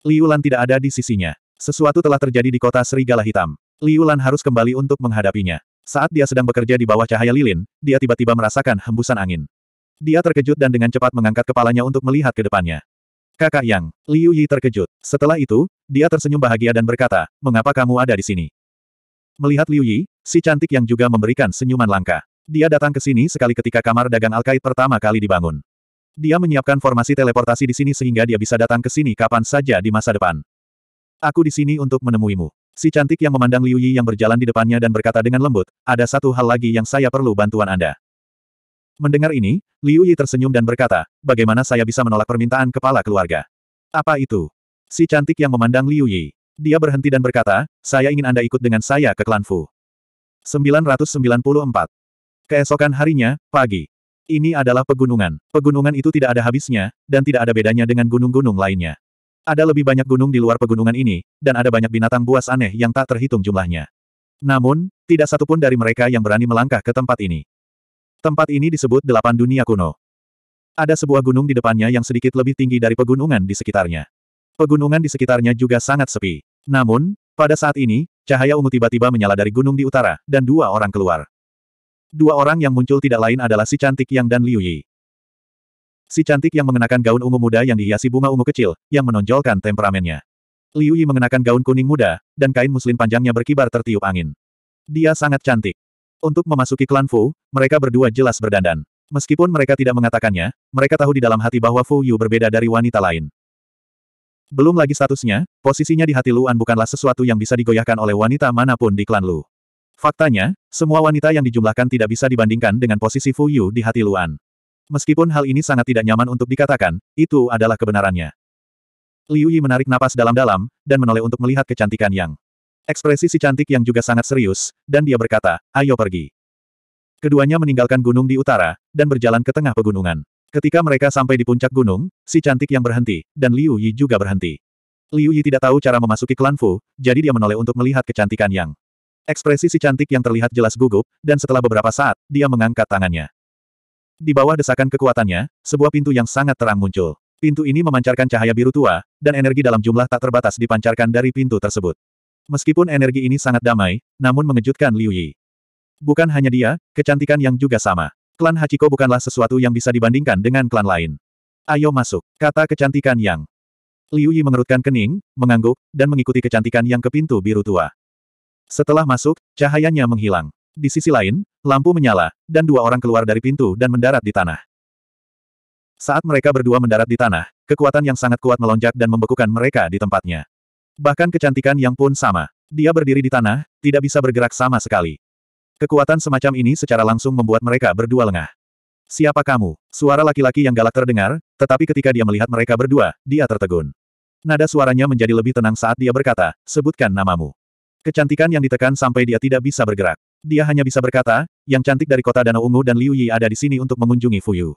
Liu Lan tidak ada di sisinya. Sesuatu telah terjadi di kota Serigala Hitam. Liu Lan harus kembali untuk menghadapinya. Saat dia sedang bekerja di bawah cahaya lilin, dia tiba-tiba merasakan hembusan angin. Dia terkejut dan dengan cepat mengangkat kepalanya untuk melihat ke depannya. Kakak Yang, Liu Yi terkejut. Setelah itu, dia tersenyum bahagia dan berkata, mengapa kamu ada di sini? Melihat Liu Yi, si cantik yang juga memberikan senyuman langka. Dia datang ke sini sekali ketika kamar dagang Alkait pertama kali dibangun. Dia menyiapkan formasi teleportasi di sini sehingga dia bisa datang ke sini kapan saja di masa depan. Aku di sini untuk menemuimu. Si cantik yang memandang Liu Yi yang berjalan di depannya dan berkata dengan lembut, ada satu hal lagi yang saya perlu bantuan Anda. Mendengar ini, Liu Yi tersenyum dan berkata, bagaimana saya bisa menolak permintaan kepala keluarga? Apa itu? Si cantik yang memandang Liu Yi. Dia berhenti dan berkata, saya ingin Anda ikut dengan saya ke klan Fu. 994. Keesokan harinya, pagi. Ini adalah pegunungan. Pegunungan itu tidak ada habisnya, dan tidak ada bedanya dengan gunung-gunung lainnya. Ada lebih banyak gunung di luar pegunungan ini, dan ada banyak binatang buas aneh yang tak terhitung jumlahnya. Namun, tidak satupun dari mereka yang berani melangkah ke tempat ini. Tempat ini disebut Delapan Dunia Kuno. Ada sebuah gunung di depannya yang sedikit lebih tinggi dari pegunungan di sekitarnya. Pegunungan di sekitarnya juga sangat sepi. Namun, pada saat ini, cahaya ungu tiba-tiba menyala dari gunung di utara, dan dua orang keluar. Dua orang yang muncul tidak lain adalah si cantik Yang dan Liu Yi. Si cantik yang mengenakan gaun ungu muda yang dihiasi bunga ungu kecil, yang menonjolkan temperamennya. Liu Yi mengenakan gaun kuning muda, dan kain muslin panjangnya berkibar tertiup angin. Dia sangat cantik. Untuk memasuki klan Fu, mereka berdua jelas berdandan. Meskipun mereka tidak mengatakannya, mereka tahu di dalam hati bahwa Fu Yu berbeda dari wanita lain. Belum lagi statusnya, posisinya di hati Luan bukanlah sesuatu yang bisa digoyahkan oleh wanita manapun di klan Lu. Faktanya, semua wanita yang dijumlahkan tidak bisa dibandingkan dengan posisi Fu Yu di hati Luan. Meskipun hal ini sangat tidak nyaman untuk dikatakan, itu adalah kebenarannya. Liu Yi menarik napas dalam-dalam, dan menoleh untuk melihat kecantikan Yang. Ekspresi si cantik yang juga sangat serius, dan dia berkata, ayo pergi. Keduanya meninggalkan gunung di utara, dan berjalan ke tengah pegunungan. Ketika mereka sampai di puncak gunung, si cantik yang berhenti, dan Liu Yi juga berhenti. Liu Yi tidak tahu cara memasuki klan Fu, jadi dia menoleh untuk melihat kecantikan Yang. Ekspresi si cantik yang terlihat jelas gugup, dan setelah beberapa saat, dia mengangkat tangannya. Di bawah desakan kekuatannya, sebuah pintu yang sangat terang muncul. Pintu ini memancarkan cahaya biru tua, dan energi dalam jumlah tak terbatas dipancarkan dari pintu tersebut. Meskipun energi ini sangat damai, namun mengejutkan Liu Yi. Bukan hanya dia, kecantikan yang juga sama. Klan Hachiko bukanlah sesuatu yang bisa dibandingkan dengan klan lain. Ayo masuk, kata kecantikan yang. Liu Yi mengerutkan kening, mengangguk, dan mengikuti kecantikan yang ke pintu biru tua. Setelah masuk, cahayanya menghilang. Di sisi lain, lampu menyala, dan dua orang keluar dari pintu dan mendarat di tanah. Saat mereka berdua mendarat di tanah, kekuatan yang sangat kuat melonjak dan membekukan mereka di tempatnya. Bahkan kecantikan yang pun sama. Dia berdiri di tanah, tidak bisa bergerak sama sekali. Kekuatan semacam ini secara langsung membuat mereka berdua lengah. Siapa kamu? Suara laki-laki yang galak terdengar, tetapi ketika dia melihat mereka berdua, dia tertegun. Nada suaranya menjadi lebih tenang saat dia berkata, sebutkan namamu. Kecantikan yang ditekan sampai dia tidak bisa bergerak. Dia hanya bisa berkata, yang cantik dari kota Danau Ungu dan Liu Yi ada di sini untuk mengunjungi Fuyu.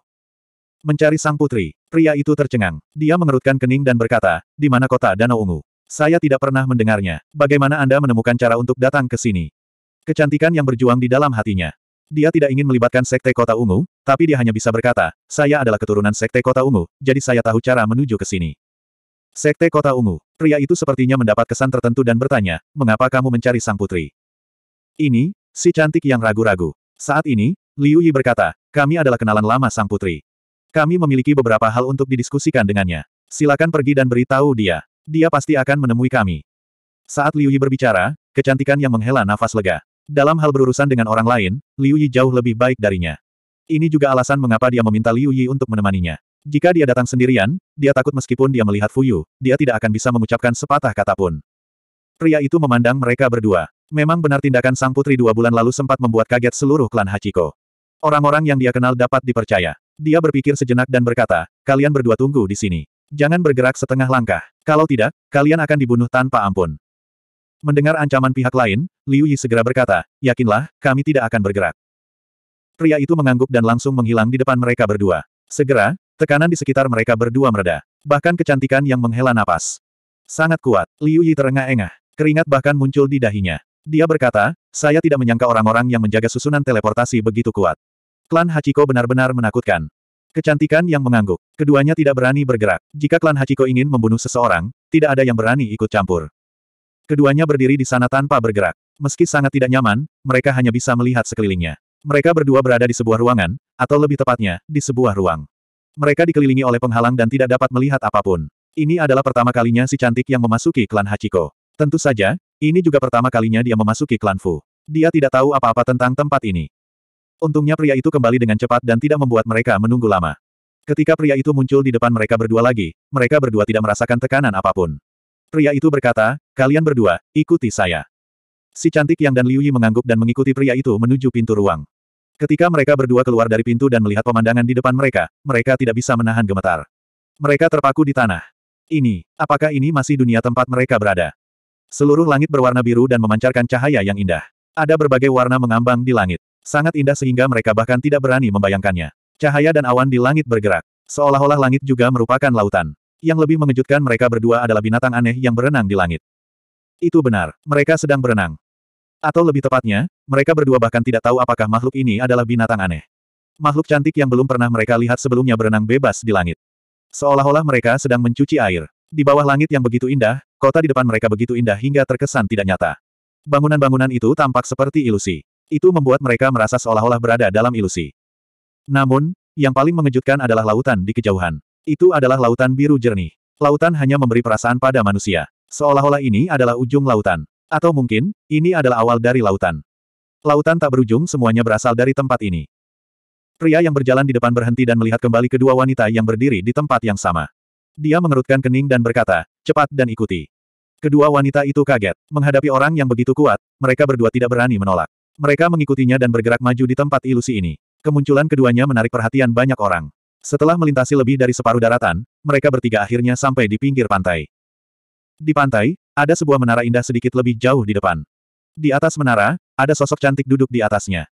Mencari sang putri, pria itu tercengang. Dia mengerutkan kening dan berkata, di mana kota Danau Ungu? Saya tidak pernah mendengarnya. Bagaimana Anda menemukan cara untuk datang ke sini? Kecantikan yang berjuang di dalam hatinya. Dia tidak ingin melibatkan Sekte Kota Ungu, tapi dia hanya bisa berkata, saya adalah keturunan Sekte Kota Ungu, jadi saya tahu cara menuju ke sini. Sekte Kota Ungu, pria itu sepertinya mendapat kesan tertentu dan bertanya, mengapa kamu mencari sang putri? Ini, Si cantik yang ragu-ragu. Saat ini, Liu Yi berkata, kami adalah kenalan lama sang putri. Kami memiliki beberapa hal untuk didiskusikan dengannya. Silakan pergi dan beritahu dia. Dia pasti akan menemui kami. Saat Liu Yi berbicara, kecantikan yang menghela nafas lega. Dalam hal berurusan dengan orang lain, Liu Yi jauh lebih baik darinya. Ini juga alasan mengapa dia meminta Liu Yi untuk menemaninya. Jika dia datang sendirian, dia takut meskipun dia melihat Fuyu, dia tidak akan bisa mengucapkan sepatah kata pun. Pria itu memandang mereka berdua. Memang benar tindakan sang putri dua bulan lalu sempat membuat kaget seluruh klan Hachiko. Orang-orang yang dia kenal dapat dipercaya. Dia berpikir sejenak dan berkata, kalian berdua tunggu di sini. Jangan bergerak setengah langkah. Kalau tidak, kalian akan dibunuh tanpa ampun. Mendengar ancaman pihak lain, Liu Yi segera berkata, yakinlah, kami tidak akan bergerak. Pria itu mengangguk dan langsung menghilang di depan mereka berdua. Segera, tekanan di sekitar mereka berdua mereda. Bahkan kecantikan yang menghela napas. Sangat kuat, Liu Yi terengah-engah. Keringat bahkan muncul di dahinya. Dia berkata, saya tidak menyangka orang-orang yang menjaga susunan teleportasi begitu kuat. Klan Hachiko benar-benar menakutkan. Kecantikan yang mengangguk. Keduanya tidak berani bergerak. Jika klan Hachiko ingin membunuh seseorang, tidak ada yang berani ikut campur. Keduanya berdiri di sana tanpa bergerak. Meski sangat tidak nyaman, mereka hanya bisa melihat sekelilingnya. Mereka berdua berada di sebuah ruangan, atau lebih tepatnya, di sebuah ruang. Mereka dikelilingi oleh penghalang dan tidak dapat melihat apapun. Ini adalah pertama kalinya si cantik yang memasuki klan Hachiko. Tentu saja, ini juga pertama kalinya dia memasuki klan Fu. Dia tidak tahu apa-apa tentang tempat ini. Untungnya pria itu kembali dengan cepat dan tidak membuat mereka menunggu lama. Ketika pria itu muncul di depan mereka berdua lagi, mereka berdua tidak merasakan tekanan apapun. Pria itu berkata, kalian berdua, ikuti saya. Si cantik yang dan Liu Yi mengangguk dan mengikuti pria itu menuju pintu ruang. Ketika mereka berdua keluar dari pintu dan melihat pemandangan di depan mereka, mereka tidak bisa menahan gemetar. Mereka terpaku di tanah. Ini, apakah ini masih dunia tempat mereka berada? Seluruh langit berwarna biru dan memancarkan cahaya yang indah. Ada berbagai warna mengambang di langit. Sangat indah sehingga mereka bahkan tidak berani membayangkannya. Cahaya dan awan di langit bergerak. Seolah-olah langit juga merupakan lautan. Yang lebih mengejutkan mereka berdua adalah binatang aneh yang berenang di langit. Itu benar, mereka sedang berenang. Atau lebih tepatnya, mereka berdua bahkan tidak tahu apakah makhluk ini adalah binatang aneh. Makhluk cantik yang belum pernah mereka lihat sebelumnya berenang bebas di langit. Seolah-olah mereka sedang mencuci air. Di bawah langit yang begitu indah, Kota di depan mereka begitu indah hingga terkesan tidak nyata. Bangunan-bangunan itu tampak seperti ilusi. Itu membuat mereka merasa seolah-olah berada dalam ilusi. Namun, yang paling mengejutkan adalah lautan di kejauhan. Itu adalah lautan biru jernih. Lautan hanya memberi perasaan pada manusia. Seolah-olah ini adalah ujung lautan. Atau mungkin, ini adalah awal dari lautan. Lautan tak berujung semuanya berasal dari tempat ini. Pria yang berjalan di depan berhenti dan melihat kembali kedua wanita yang berdiri di tempat yang sama. Dia mengerutkan kening dan berkata, cepat dan ikuti. Kedua wanita itu kaget. Menghadapi orang yang begitu kuat, mereka berdua tidak berani menolak. Mereka mengikutinya dan bergerak maju di tempat ilusi ini. Kemunculan keduanya menarik perhatian banyak orang. Setelah melintasi lebih dari separuh daratan, mereka bertiga akhirnya sampai di pinggir pantai. Di pantai, ada sebuah menara indah sedikit lebih jauh di depan. Di atas menara, ada sosok cantik duduk di atasnya.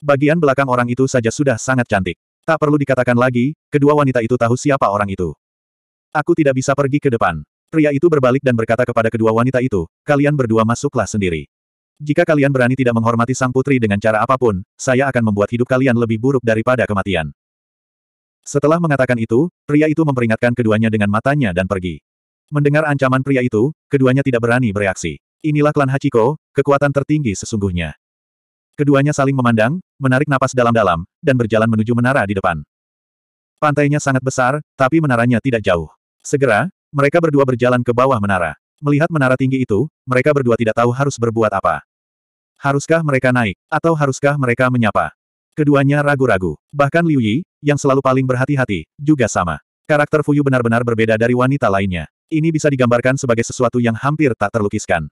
Bagian belakang orang itu saja sudah sangat cantik. Tak perlu dikatakan lagi, kedua wanita itu tahu siapa orang itu. Aku tidak bisa pergi ke depan. Pria itu berbalik dan berkata kepada kedua wanita itu, kalian berdua masuklah sendiri. Jika kalian berani tidak menghormati sang putri dengan cara apapun, saya akan membuat hidup kalian lebih buruk daripada kematian. Setelah mengatakan itu, pria itu memperingatkan keduanya dengan matanya dan pergi. Mendengar ancaman pria itu, keduanya tidak berani bereaksi. Inilah klan Hachiko, kekuatan tertinggi sesungguhnya. Keduanya saling memandang, menarik napas dalam-dalam, dan berjalan menuju menara di depan. Pantainya sangat besar, tapi menaranya tidak jauh. Segera, mereka berdua berjalan ke bawah menara. Melihat menara tinggi itu, mereka berdua tidak tahu harus berbuat apa. Haruskah mereka naik, atau haruskah mereka menyapa? Keduanya ragu-ragu. Bahkan Liu Yi, yang selalu paling berhati-hati, juga sama. Karakter Fuyu benar-benar berbeda dari wanita lainnya. Ini bisa digambarkan sebagai sesuatu yang hampir tak terlukiskan.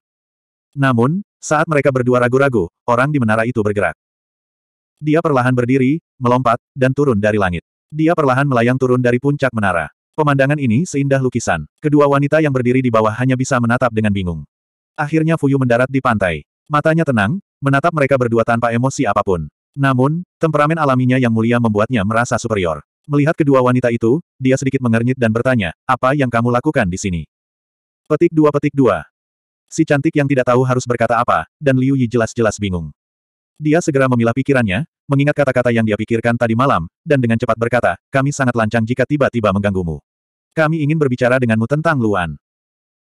Namun, saat mereka berdua ragu-ragu, orang di menara itu bergerak. Dia perlahan berdiri, melompat, dan turun dari langit. Dia perlahan melayang turun dari puncak menara. Pemandangan ini seindah lukisan. Kedua wanita yang berdiri di bawah hanya bisa menatap dengan bingung. Akhirnya Fuyu mendarat di pantai. Matanya tenang, menatap mereka berdua tanpa emosi apapun. Namun, temperamen alaminya yang mulia membuatnya merasa superior. Melihat kedua wanita itu, dia sedikit mengernyit dan bertanya, apa yang kamu lakukan di sini? Petik dua petik dua. Si cantik yang tidak tahu harus berkata apa, dan Liu Yi jelas-jelas bingung. Dia segera memilah pikirannya, mengingat kata-kata yang dia pikirkan tadi malam, dan dengan cepat berkata, kami sangat lancang jika tiba-tiba mengganggumu. Kami ingin berbicara denganmu tentang Luan.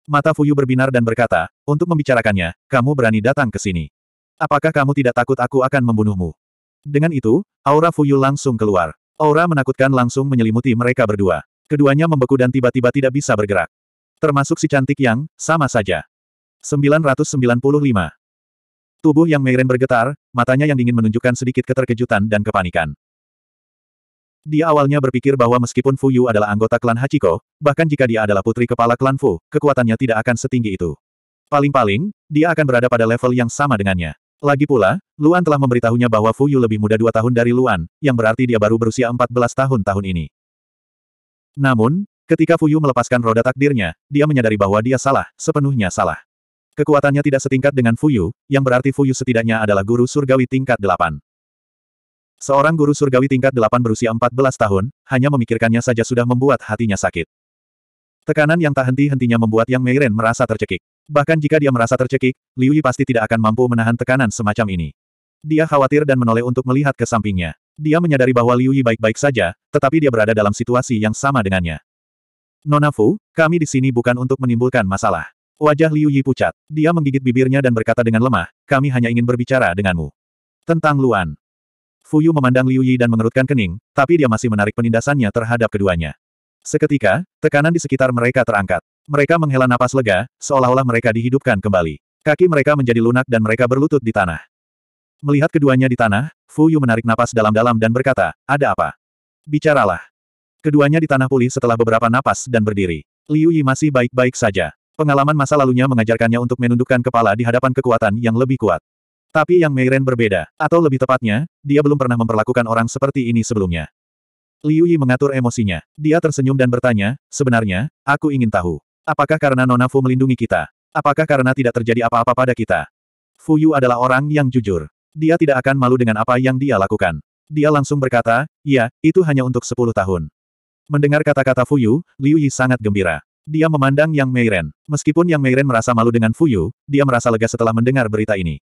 Mata Fuyu berbinar dan berkata, untuk membicarakannya, kamu berani datang ke sini. Apakah kamu tidak takut aku akan membunuhmu? Dengan itu, aura Fuyu langsung keluar. Aura menakutkan langsung menyelimuti mereka berdua. Keduanya membeku dan tiba-tiba tidak bisa bergerak. Termasuk si cantik yang, sama saja. 995. Tubuh yang Meiren bergetar, matanya yang dingin menunjukkan sedikit keterkejutan dan kepanikan. Dia awalnya berpikir bahwa meskipun Fu Yu adalah anggota klan Hachiko, bahkan jika dia adalah putri kepala klan Fu, kekuatannya tidak akan setinggi itu. Paling-paling, dia akan berada pada level yang sama dengannya. Lagi pula, Luan telah memberitahunya bahwa Fu Yu lebih muda dua tahun dari Luan, yang berarti dia baru berusia 14 tahun tahun ini. Namun, ketika Fu Yu melepaskan roda takdirnya, dia menyadari bahwa dia salah, sepenuhnya salah. Kekuatannya tidak setingkat dengan Fuyu, yang berarti Fuyu setidaknya adalah guru surgawi tingkat delapan. Seorang guru surgawi tingkat delapan berusia empat belas tahun, hanya memikirkannya saja sudah membuat hatinya sakit. Tekanan yang tak henti-hentinya membuat Yang Meiren merasa tercekik. Bahkan jika dia merasa tercekik, Liu Yi pasti tidak akan mampu menahan tekanan semacam ini. Dia khawatir dan menoleh untuk melihat ke sampingnya. Dia menyadari bahwa Liu Yi baik-baik saja, tetapi dia berada dalam situasi yang sama dengannya. Nona Fu, kami di sini bukan untuk menimbulkan masalah. Wajah Liu Yi pucat. Dia menggigit bibirnya dan berkata dengan lemah, kami hanya ingin berbicara denganmu. Tentang Luan. Fu Yu memandang Liu Yi dan mengerutkan kening, tapi dia masih menarik penindasannya terhadap keduanya. Seketika, tekanan di sekitar mereka terangkat. Mereka menghela napas lega, seolah-olah mereka dihidupkan kembali. Kaki mereka menjadi lunak dan mereka berlutut di tanah. Melihat keduanya di tanah, Fu Yu menarik napas dalam-dalam dan berkata, ada apa? Bicaralah. Keduanya di tanah pulih setelah beberapa napas dan berdiri. Liu Yi masih baik-baik saja. Pengalaman masa lalunya mengajarkannya untuk menundukkan kepala di hadapan kekuatan yang lebih kuat. Tapi yang Meiren berbeda, atau lebih tepatnya, dia belum pernah memperlakukan orang seperti ini sebelumnya. Liu Yi mengatur emosinya. Dia tersenyum dan bertanya, sebenarnya, aku ingin tahu. Apakah karena Nona Fu melindungi kita? Apakah karena tidak terjadi apa-apa pada kita? Fu Yu adalah orang yang jujur. Dia tidak akan malu dengan apa yang dia lakukan. Dia langsung berkata, ya, itu hanya untuk sepuluh tahun. Mendengar kata-kata Fu Yu, Liu Yi sangat gembira. Dia memandang Yang Meiren. Meskipun Yang Meiren merasa malu dengan Fu Yu dia merasa lega setelah mendengar berita ini.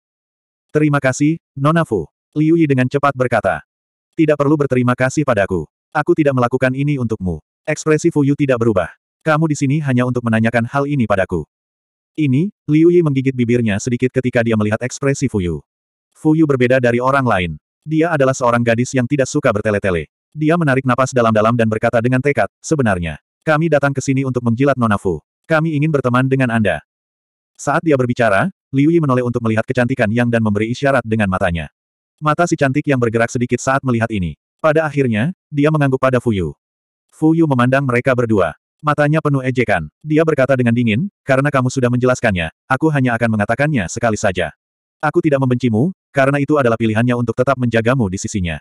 Terima kasih, Nona Fu. Liu Yi dengan cepat berkata. Tidak perlu berterima kasih padaku. Aku tidak melakukan ini untukmu. Ekspresi Fu Yu tidak berubah. Kamu di sini hanya untuk menanyakan hal ini padaku. Ini, Liu Yi menggigit bibirnya sedikit ketika dia melihat ekspresi Fu Yu Fu Yu berbeda dari orang lain. Dia adalah seorang gadis yang tidak suka bertele-tele. Dia menarik napas dalam-dalam dan berkata dengan tekad, sebenarnya. Kami datang ke sini untuk menjilat Nona Fu. Kami ingin berteman dengan Anda. Saat dia berbicara, Liu Yi menoleh untuk melihat kecantikan Yang dan memberi isyarat dengan matanya. Mata si cantik yang bergerak sedikit saat melihat ini. Pada akhirnya, dia mengangguk pada Fu Yu. Fu Yu memandang mereka berdua. Matanya penuh ejekan. Dia berkata dengan dingin, karena kamu sudah menjelaskannya, aku hanya akan mengatakannya sekali saja. Aku tidak membencimu, karena itu adalah pilihannya untuk tetap menjagamu di sisinya.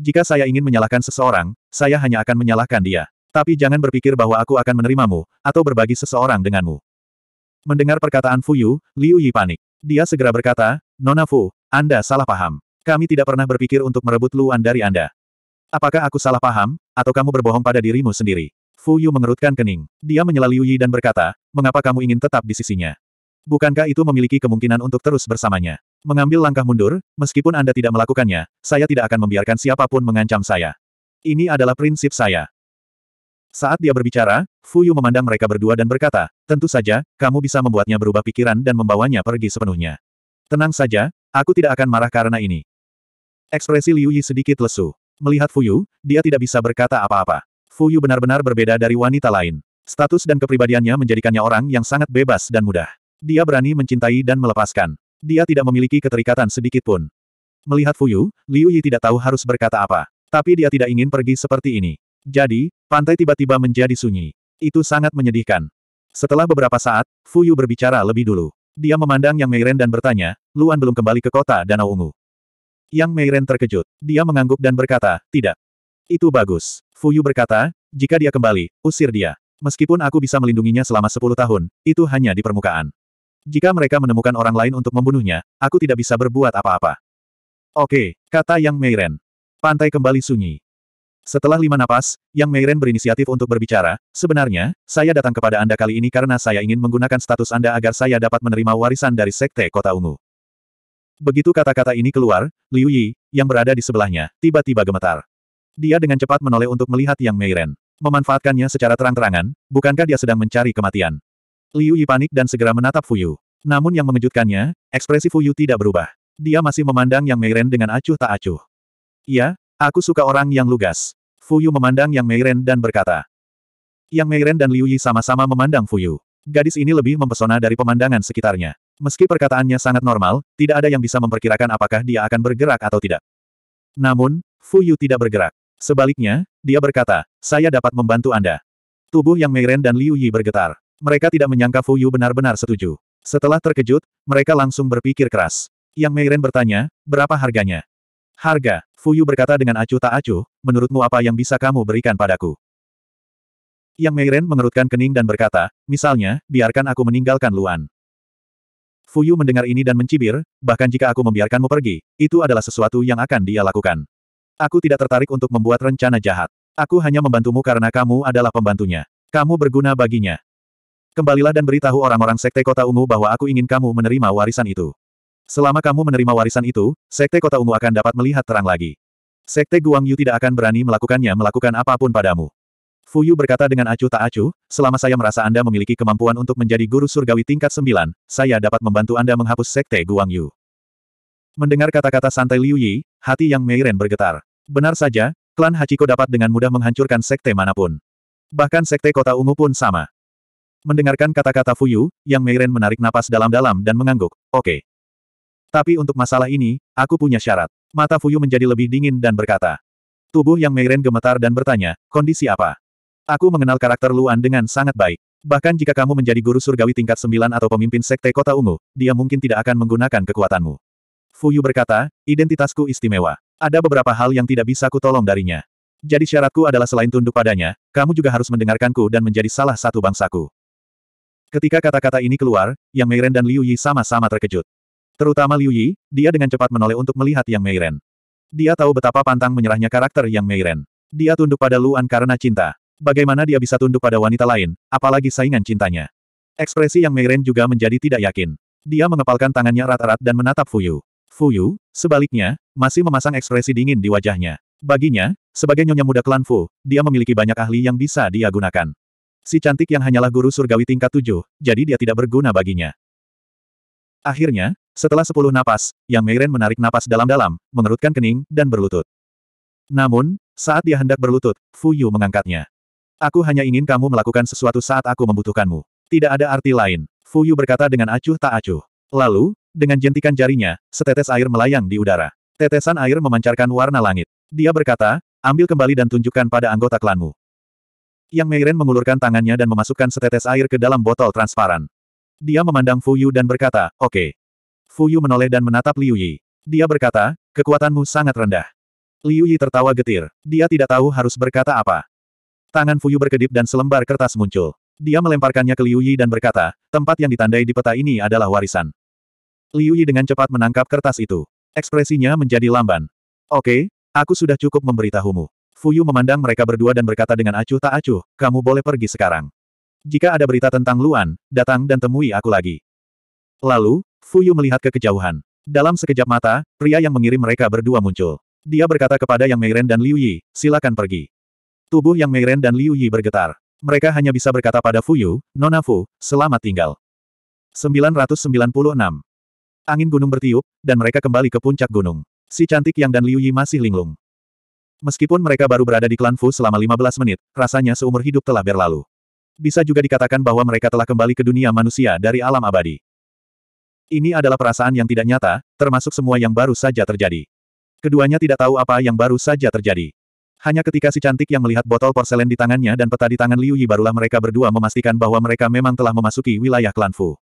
Jika saya ingin menyalahkan seseorang, saya hanya akan menyalahkan dia. Tapi jangan berpikir bahwa aku akan menerimamu, atau berbagi seseorang denganmu. Mendengar perkataan Fu Yu, Liu Yi panik. Dia segera berkata, Nona Fu, Anda salah paham. Kami tidak pernah berpikir untuk merebut Luan dari Anda. Apakah aku salah paham, atau kamu berbohong pada dirimu sendiri? Fu Yu mengerutkan kening. Dia menyela Liu Yi dan berkata, mengapa kamu ingin tetap di sisinya? Bukankah itu memiliki kemungkinan untuk terus bersamanya? Mengambil langkah mundur, meskipun Anda tidak melakukannya, saya tidak akan membiarkan siapapun mengancam saya. Ini adalah prinsip saya. Saat dia berbicara, Fu Yu memandang mereka berdua dan berkata, tentu saja, kamu bisa membuatnya berubah pikiran dan membawanya pergi sepenuhnya. Tenang saja, aku tidak akan marah karena ini. Ekspresi Liu Yi sedikit lesu. Melihat Fu Yu, dia tidak bisa berkata apa-apa. Fu Yu benar-benar berbeda dari wanita lain. Status dan kepribadiannya menjadikannya orang yang sangat bebas dan mudah. Dia berani mencintai dan melepaskan. Dia tidak memiliki keterikatan sedikit pun. Melihat Yu, Liu Yi tidak tahu harus berkata apa. Tapi dia tidak ingin pergi seperti ini. Jadi, pantai tiba-tiba menjadi sunyi. Itu sangat menyedihkan. Setelah beberapa saat, Fu Yu berbicara lebih dulu. Dia memandang Yang Meiren dan bertanya, Luan belum kembali ke kota Danau Ungu. Yang Meiren terkejut. Dia mengangguk dan berkata, tidak. Itu bagus. Fu Yu berkata, jika dia kembali, usir dia. Meskipun aku bisa melindunginya selama 10 tahun, itu hanya di permukaan. Jika mereka menemukan orang lain untuk membunuhnya, aku tidak bisa berbuat apa-apa. Oke, kata Yang Meiren. Pantai kembali sunyi. Setelah lima napas, Yang Meiren berinisiatif untuk berbicara, sebenarnya, saya datang kepada Anda kali ini karena saya ingin menggunakan status Anda agar saya dapat menerima warisan dari Sekte Kota Ungu. Begitu kata-kata ini keluar, Liu Yi, yang berada di sebelahnya, tiba-tiba gemetar. Dia dengan cepat menoleh untuk melihat Yang Meiren. Memanfaatkannya secara terang-terangan, bukankah dia sedang mencari kematian? Liu Yi panik dan segera menatap Fuyu. Namun yang mengejutkannya, ekspresi Fuyu tidak berubah. Dia masih memandang Yang Meiren dengan acuh tak acuh. Ya. Aku suka orang yang lugas. Fuyu memandang Yang Meiren dan berkata. Yang Meiren dan Liu Yi sama-sama memandang Fuyu. Gadis ini lebih mempesona dari pemandangan sekitarnya. Meski perkataannya sangat normal, tidak ada yang bisa memperkirakan apakah dia akan bergerak atau tidak. Namun, Fuyu tidak bergerak. Sebaliknya, dia berkata, saya dapat membantu Anda. Tubuh Yang Meiren dan Liu Yi bergetar. Mereka tidak menyangka Fuyu benar-benar setuju. Setelah terkejut, mereka langsung berpikir keras. Yang Meiren bertanya, berapa harganya? Harga, Fuyu berkata dengan acuh tak acuh, menurutmu apa yang bisa kamu berikan padaku? Yang Meiren mengerutkan kening dan berkata, misalnya, biarkan aku meninggalkan Luan. Fuyu mendengar ini dan mencibir, bahkan jika aku membiarkanmu pergi, itu adalah sesuatu yang akan dia lakukan. Aku tidak tertarik untuk membuat rencana jahat. Aku hanya membantumu karena kamu adalah pembantunya. Kamu berguna baginya. Kembalilah dan beritahu orang-orang Sekte Kota Ungu bahwa aku ingin kamu menerima warisan itu. Selama kamu menerima warisan itu, Sekte Kota Ungu akan dapat melihat terang lagi. Sekte Guangyu tidak akan berani melakukannya melakukan apapun padamu. Fuyu berkata dengan acuh tak acuh, selama saya merasa Anda memiliki kemampuan untuk menjadi guru surgawi tingkat sembilan, saya dapat membantu Anda menghapus Sekte Guangyu. Mendengar kata-kata santai Liu Yi, hati yang Meiren bergetar. Benar saja, klan Hachiko dapat dengan mudah menghancurkan sekte manapun. Bahkan sekte kota ungu pun sama. Mendengarkan kata-kata Fuyu, Yang Meiren menarik napas dalam-dalam dan mengangguk. Oke. Okay. Tapi untuk masalah ini, aku punya syarat. Mata Fuyu menjadi lebih dingin dan berkata. Tubuh yang Meiren gemetar dan bertanya, kondisi apa? Aku mengenal karakter Luan dengan sangat baik. Bahkan jika kamu menjadi guru surgawi tingkat 9 atau pemimpin sekte kota ungu, dia mungkin tidak akan menggunakan kekuatanmu. Fuyu berkata, identitasku istimewa. Ada beberapa hal yang tidak bisa kutolong darinya. Jadi syaratku adalah selain tunduk padanya, kamu juga harus mendengarkanku dan menjadi salah satu bangsaku. Ketika kata-kata ini keluar, Yang Meiren dan Liu Yi sama-sama terkejut. Terutama Liu Yi, dia dengan cepat menoleh untuk melihat Yang Meiren. Dia tahu betapa pantang menyerahnya karakter Yang Meiren. Dia tunduk pada Luan karena cinta. Bagaimana dia bisa tunduk pada wanita lain, apalagi saingan cintanya. Ekspresi Yang Meiren juga menjadi tidak yakin. Dia mengepalkan tangannya rata rat dan menatap Fuyu. Fuyu, sebaliknya, masih memasang ekspresi dingin di wajahnya. Baginya, sebagai nyonya muda klan Fu, dia memiliki banyak ahli yang bisa dia gunakan. Si cantik yang hanyalah guru surgawi tingkat tujuh, jadi dia tidak berguna baginya. Akhirnya, setelah sepuluh napas, Yang Meiren menarik napas dalam-dalam, mengerutkan kening, dan berlutut. Namun, saat dia hendak berlutut, Fu Yu mengangkatnya. Aku hanya ingin kamu melakukan sesuatu saat aku membutuhkanmu. Tidak ada arti lain, Fu Yu berkata dengan acuh tak acuh. Lalu, dengan jentikan jarinya, setetes air melayang di udara. Tetesan air memancarkan warna langit. Dia berkata, ambil kembali dan tunjukkan pada anggota klanmu. Yang Meiren mengulurkan tangannya dan memasukkan setetes air ke dalam botol transparan. Dia memandang Fu Yu dan berkata, oke. Okay. Fuyu menoleh dan menatap Liu Yi. Dia berkata, kekuatanmu sangat rendah. Liu Yi tertawa getir. Dia tidak tahu harus berkata apa. Tangan Fuyu berkedip dan selembar kertas muncul. Dia melemparkannya ke Liu Yi dan berkata, tempat yang ditandai di peta ini adalah warisan. Liu Yi dengan cepat menangkap kertas itu. Ekspresinya menjadi lamban. Oke, aku sudah cukup memberitahumu. Fuyu memandang mereka berdua dan berkata dengan acuh tak acuh, kamu boleh pergi sekarang. Jika ada berita tentang Luan, datang dan temui aku lagi. Lalu, Fuyu melihat ke kejauhan. Dalam sekejap mata, pria yang mengirim mereka berdua muncul. Dia berkata kepada Yang Meiren dan Liu Yi, silakan pergi. Tubuh Yang Meiren dan Liu Yi bergetar. Mereka hanya bisa berkata pada Fuyu, Nona Fu, selamat tinggal. 996. Angin gunung bertiup, dan mereka kembali ke puncak gunung. Si cantik Yang dan Liu Yi masih linglung. Meskipun mereka baru berada di klan Fu selama 15 menit, rasanya seumur hidup telah berlalu. Bisa juga dikatakan bahwa mereka telah kembali ke dunia manusia dari alam abadi. Ini adalah perasaan yang tidak nyata, termasuk semua yang baru saja terjadi. Keduanya tidak tahu apa yang baru saja terjadi. Hanya ketika si cantik yang melihat botol porselen di tangannya dan peta di tangan Liu Yi barulah mereka berdua memastikan bahwa mereka memang telah memasuki wilayah klan Fu.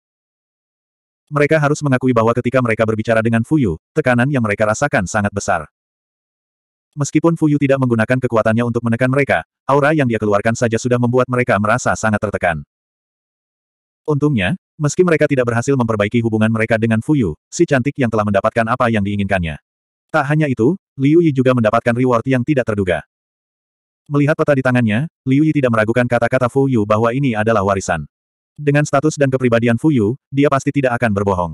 Mereka harus mengakui bahwa ketika mereka berbicara dengan Fuyu, tekanan yang mereka rasakan sangat besar. Meskipun Fuyu tidak menggunakan kekuatannya untuk menekan mereka, aura yang dia keluarkan saja sudah membuat mereka merasa sangat tertekan. Untungnya, Meski mereka tidak berhasil memperbaiki hubungan mereka dengan Fuyu, si cantik yang telah mendapatkan apa yang diinginkannya. Tak hanya itu, Liu Yi juga mendapatkan reward yang tidak terduga. Melihat peta di tangannya, Liu Yi tidak meragukan kata-kata Fuyu bahwa ini adalah warisan. Dengan status dan kepribadian Fuyu, dia pasti tidak akan berbohong.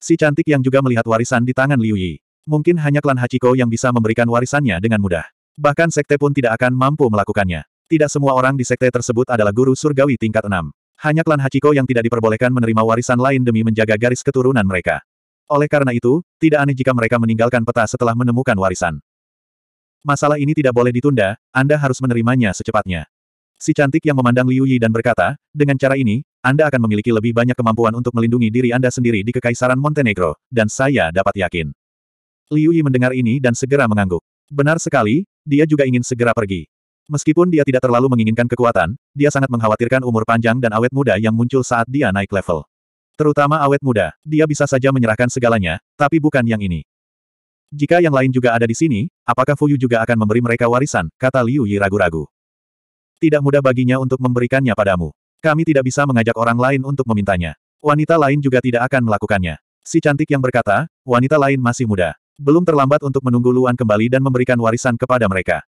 Si cantik yang juga melihat warisan di tangan Liu Yi. Mungkin hanya klan Hachiko yang bisa memberikan warisannya dengan mudah. Bahkan sekte pun tidak akan mampu melakukannya. Tidak semua orang di sekte tersebut adalah guru surgawi tingkat 6. Hanya klan Hachiko yang tidak diperbolehkan menerima warisan lain demi menjaga garis keturunan mereka. Oleh karena itu, tidak aneh jika mereka meninggalkan peta setelah menemukan warisan. Masalah ini tidak boleh ditunda, Anda harus menerimanya secepatnya. Si cantik yang memandang Liu Yi dan berkata, dengan cara ini, Anda akan memiliki lebih banyak kemampuan untuk melindungi diri Anda sendiri di Kekaisaran Montenegro, dan saya dapat yakin. Liu Yi mendengar ini dan segera mengangguk. Benar sekali, dia juga ingin segera pergi. Meskipun dia tidak terlalu menginginkan kekuatan, dia sangat mengkhawatirkan umur panjang dan awet muda yang muncul saat dia naik level. Terutama awet muda, dia bisa saja menyerahkan segalanya, tapi bukan yang ini. Jika yang lain juga ada di sini, apakah Fuyu juga akan memberi mereka warisan, kata Liu Yi ragu-ragu. Tidak mudah baginya untuk memberikannya padamu. Kami tidak bisa mengajak orang lain untuk memintanya. Wanita lain juga tidak akan melakukannya. Si cantik yang berkata, wanita lain masih muda. Belum terlambat untuk menunggu Luan kembali dan memberikan warisan kepada mereka.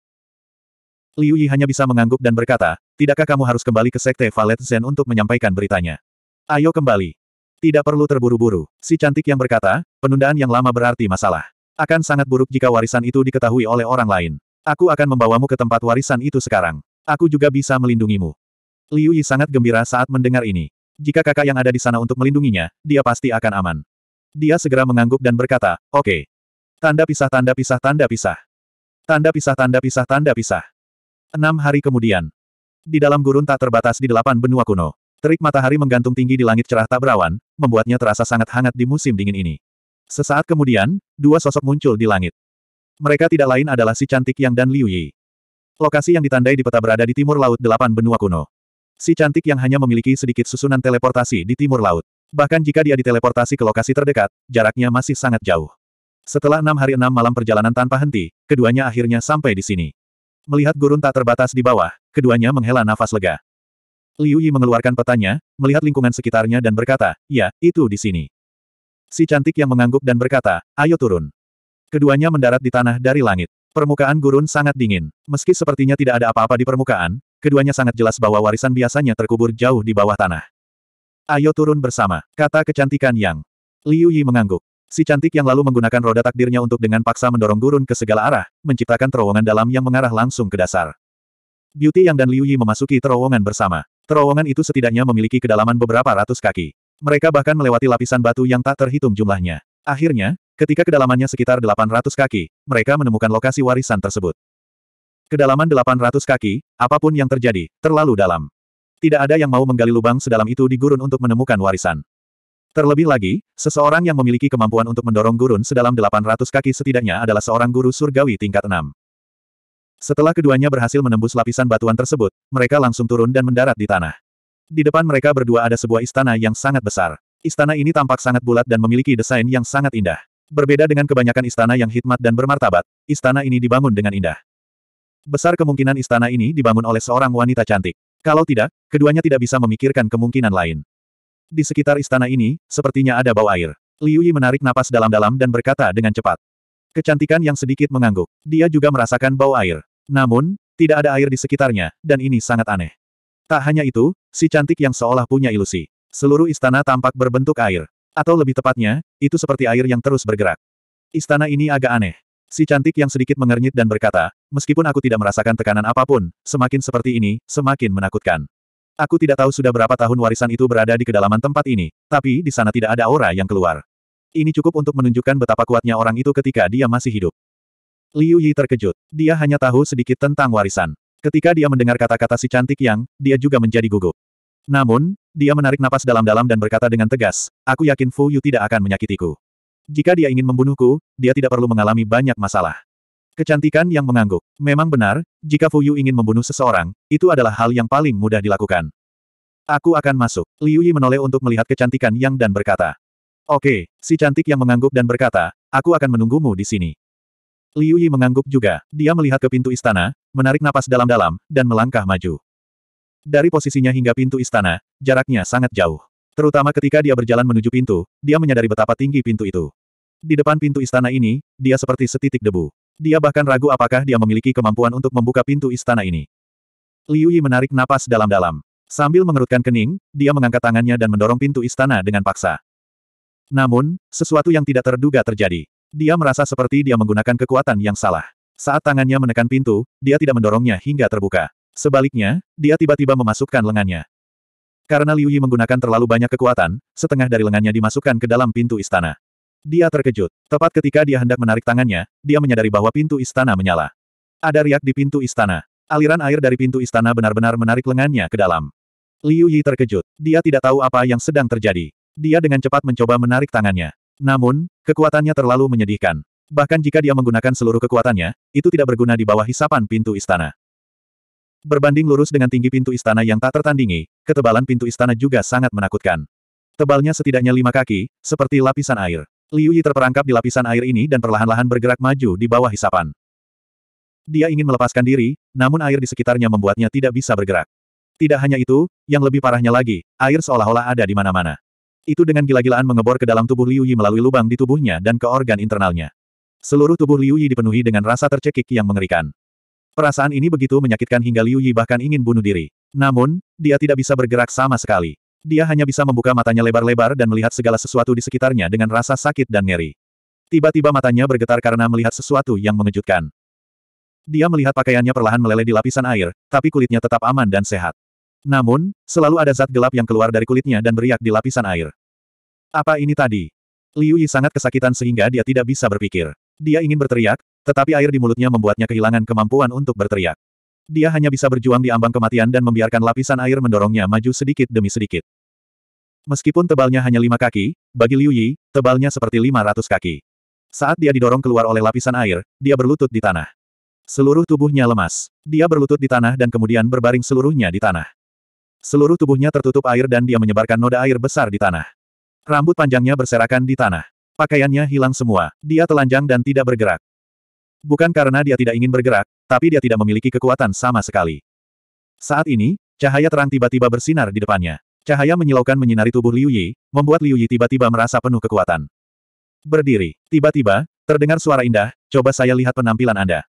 Liu Yi hanya bisa mengangguk dan berkata, tidakkah kamu harus kembali ke Sekte Valet Zen untuk menyampaikan beritanya? Ayo kembali. Tidak perlu terburu-buru, si cantik yang berkata, penundaan yang lama berarti masalah. Akan sangat buruk jika warisan itu diketahui oleh orang lain. Aku akan membawamu ke tempat warisan itu sekarang. Aku juga bisa melindungimu. Liu Yi sangat gembira saat mendengar ini. Jika kakak yang ada di sana untuk melindunginya, dia pasti akan aman. Dia segera mengangguk dan berkata, oke. Okay. Tanda pisah tanda pisah tanda pisah. Tanda pisah tanda pisah tanda pisah. Enam hari kemudian. Di dalam gurun tak terbatas di delapan benua kuno. Terik matahari menggantung tinggi di langit cerah tak berawan, membuatnya terasa sangat hangat di musim dingin ini. Sesaat kemudian, dua sosok muncul di langit. Mereka tidak lain adalah si Cantik Yang dan Liu Yi. Lokasi yang ditandai di peta berada di timur laut delapan benua kuno. Si Cantik Yang hanya memiliki sedikit susunan teleportasi di timur laut. Bahkan jika dia diteleportasi ke lokasi terdekat, jaraknya masih sangat jauh. Setelah enam hari enam malam perjalanan tanpa henti, keduanya akhirnya sampai di sini. Melihat gurun tak terbatas di bawah, keduanya menghela nafas lega. Liu Yi mengeluarkan petanya, melihat lingkungan sekitarnya dan berkata, ya, itu di sini. Si cantik yang mengangguk dan berkata, ayo turun. Keduanya mendarat di tanah dari langit. Permukaan gurun sangat dingin. Meski sepertinya tidak ada apa-apa di permukaan, keduanya sangat jelas bahwa warisan biasanya terkubur jauh di bawah tanah. Ayo turun bersama, kata kecantikan Yang. Liu Yi mengangguk. Si cantik yang lalu menggunakan roda takdirnya untuk dengan paksa mendorong gurun ke segala arah, menciptakan terowongan dalam yang mengarah langsung ke dasar. Beauty Yang dan Liu Yi memasuki terowongan bersama. Terowongan itu setidaknya memiliki kedalaman beberapa ratus kaki. Mereka bahkan melewati lapisan batu yang tak terhitung jumlahnya. Akhirnya, ketika kedalamannya sekitar 800 kaki, mereka menemukan lokasi warisan tersebut. Kedalaman 800 kaki, apapun yang terjadi, terlalu dalam. Tidak ada yang mau menggali lubang sedalam itu di gurun untuk menemukan warisan. Terlebih lagi, seseorang yang memiliki kemampuan untuk mendorong gurun sedalam 800 kaki setidaknya adalah seorang guru surgawi tingkat 6. Setelah keduanya berhasil menembus lapisan batuan tersebut, mereka langsung turun dan mendarat di tanah. Di depan mereka berdua ada sebuah istana yang sangat besar. Istana ini tampak sangat bulat dan memiliki desain yang sangat indah. Berbeda dengan kebanyakan istana yang hikmat dan bermartabat, istana ini dibangun dengan indah. Besar kemungkinan istana ini dibangun oleh seorang wanita cantik. Kalau tidak, keduanya tidak bisa memikirkan kemungkinan lain. Di sekitar istana ini, sepertinya ada bau air. Liu Yi menarik napas dalam-dalam dan berkata dengan cepat. Kecantikan yang sedikit mengangguk. Dia juga merasakan bau air. Namun, tidak ada air di sekitarnya, dan ini sangat aneh. Tak hanya itu, si cantik yang seolah punya ilusi. Seluruh istana tampak berbentuk air. Atau lebih tepatnya, itu seperti air yang terus bergerak. Istana ini agak aneh. Si cantik yang sedikit mengernyit dan berkata, meskipun aku tidak merasakan tekanan apapun, semakin seperti ini, semakin menakutkan. Aku tidak tahu sudah berapa tahun warisan itu berada di kedalaman tempat ini, tapi di sana tidak ada aura yang keluar. Ini cukup untuk menunjukkan betapa kuatnya orang itu ketika dia masih hidup. Liu Yi terkejut. Dia hanya tahu sedikit tentang warisan. Ketika dia mendengar kata-kata si cantik yang, dia juga menjadi gugup. Namun, dia menarik napas dalam-dalam dan berkata dengan tegas, aku yakin Fu Yu tidak akan menyakitiku. Jika dia ingin membunuhku, dia tidak perlu mengalami banyak masalah. Kecantikan yang mengangguk. Memang benar, jika Fuyu ingin membunuh seseorang, itu adalah hal yang paling mudah dilakukan. Aku akan masuk. Liu Yi menoleh untuk melihat kecantikan yang dan berkata. Oke, si cantik yang mengangguk dan berkata, aku akan menunggumu di sini. Liu Yi mengangguk juga. Dia melihat ke pintu istana, menarik napas dalam-dalam, dan melangkah maju. Dari posisinya hingga pintu istana, jaraknya sangat jauh. Terutama ketika dia berjalan menuju pintu, dia menyadari betapa tinggi pintu itu. Di depan pintu istana ini, dia seperti setitik debu. Dia bahkan ragu apakah dia memiliki kemampuan untuk membuka pintu istana ini. Liu Yi menarik napas dalam-dalam. Sambil mengerutkan kening, dia mengangkat tangannya dan mendorong pintu istana dengan paksa. Namun, sesuatu yang tidak terduga terjadi. Dia merasa seperti dia menggunakan kekuatan yang salah. Saat tangannya menekan pintu, dia tidak mendorongnya hingga terbuka. Sebaliknya, dia tiba-tiba memasukkan lengannya. Karena Liu Yi menggunakan terlalu banyak kekuatan, setengah dari lengannya dimasukkan ke dalam pintu istana. Dia terkejut. Tepat ketika dia hendak menarik tangannya, dia menyadari bahwa pintu istana menyala. Ada riak di pintu istana. Aliran air dari pintu istana benar-benar menarik lengannya ke dalam. Liu Yi terkejut. Dia tidak tahu apa yang sedang terjadi. Dia dengan cepat mencoba menarik tangannya. Namun, kekuatannya terlalu menyedihkan. Bahkan jika dia menggunakan seluruh kekuatannya, itu tidak berguna di bawah hisapan pintu istana. Berbanding lurus dengan tinggi pintu istana yang tak tertandingi, ketebalan pintu istana juga sangat menakutkan. Tebalnya setidaknya lima kaki, seperti lapisan air. Liu Yi terperangkap di lapisan air ini dan perlahan-lahan bergerak maju di bawah hisapan. Dia ingin melepaskan diri, namun air di sekitarnya membuatnya tidak bisa bergerak. Tidak hanya itu, yang lebih parahnya lagi, air seolah-olah ada di mana-mana. Itu dengan gila-gilaan mengebor ke dalam tubuh Liu Yi melalui lubang di tubuhnya dan ke organ internalnya. Seluruh tubuh Liu Yi dipenuhi dengan rasa tercekik yang mengerikan. Perasaan ini begitu menyakitkan hingga Liu Yi bahkan ingin bunuh diri. Namun, dia tidak bisa bergerak sama sekali. Dia hanya bisa membuka matanya lebar-lebar dan melihat segala sesuatu di sekitarnya dengan rasa sakit dan ngeri. Tiba-tiba matanya bergetar karena melihat sesuatu yang mengejutkan. Dia melihat pakaiannya perlahan meleleh di lapisan air, tapi kulitnya tetap aman dan sehat. Namun, selalu ada zat gelap yang keluar dari kulitnya dan beriak di lapisan air. Apa ini tadi? Liu Yi sangat kesakitan sehingga dia tidak bisa berpikir. Dia ingin berteriak, tetapi air di mulutnya membuatnya kehilangan kemampuan untuk berteriak. Dia hanya bisa berjuang di ambang kematian dan membiarkan lapisan air mendorongnya maju sedikit demi sedikit. Meskipun tebalnya hanya lima kaki, bagi Liu Yi, tebalnya seperti lima ratus kaki. Saat dia didorong keluar oleh lapisan air, dia berlutut di tanah. Seluruh tubuhnya lemas. Dia berlutut di tanah dan kemudian berbaring seluruhnya di tanah. Seluruh tubuhnya tertutup air dan dia menyebarkan noda air besar di tanah. Rambut panjangnya berserakan di tanah. Pakaiannya hilang semua. Dia telanjang dan tidak bergerak. Bukan karena dia tidak ingin bergerak, tapi dia tidak memiliki kekuatan sama sekali. Saat ini, cahaya terang tiba-tiba bersinar di depannya. Cahaya menyilaukan menyinari tubuh Liu Yi, membuat Liu Yi tiba-tiba merasa penuh kekuatan. Berdiri, tiba-tiba, terdengar suara indah, coba saya lihat penampilan Anda.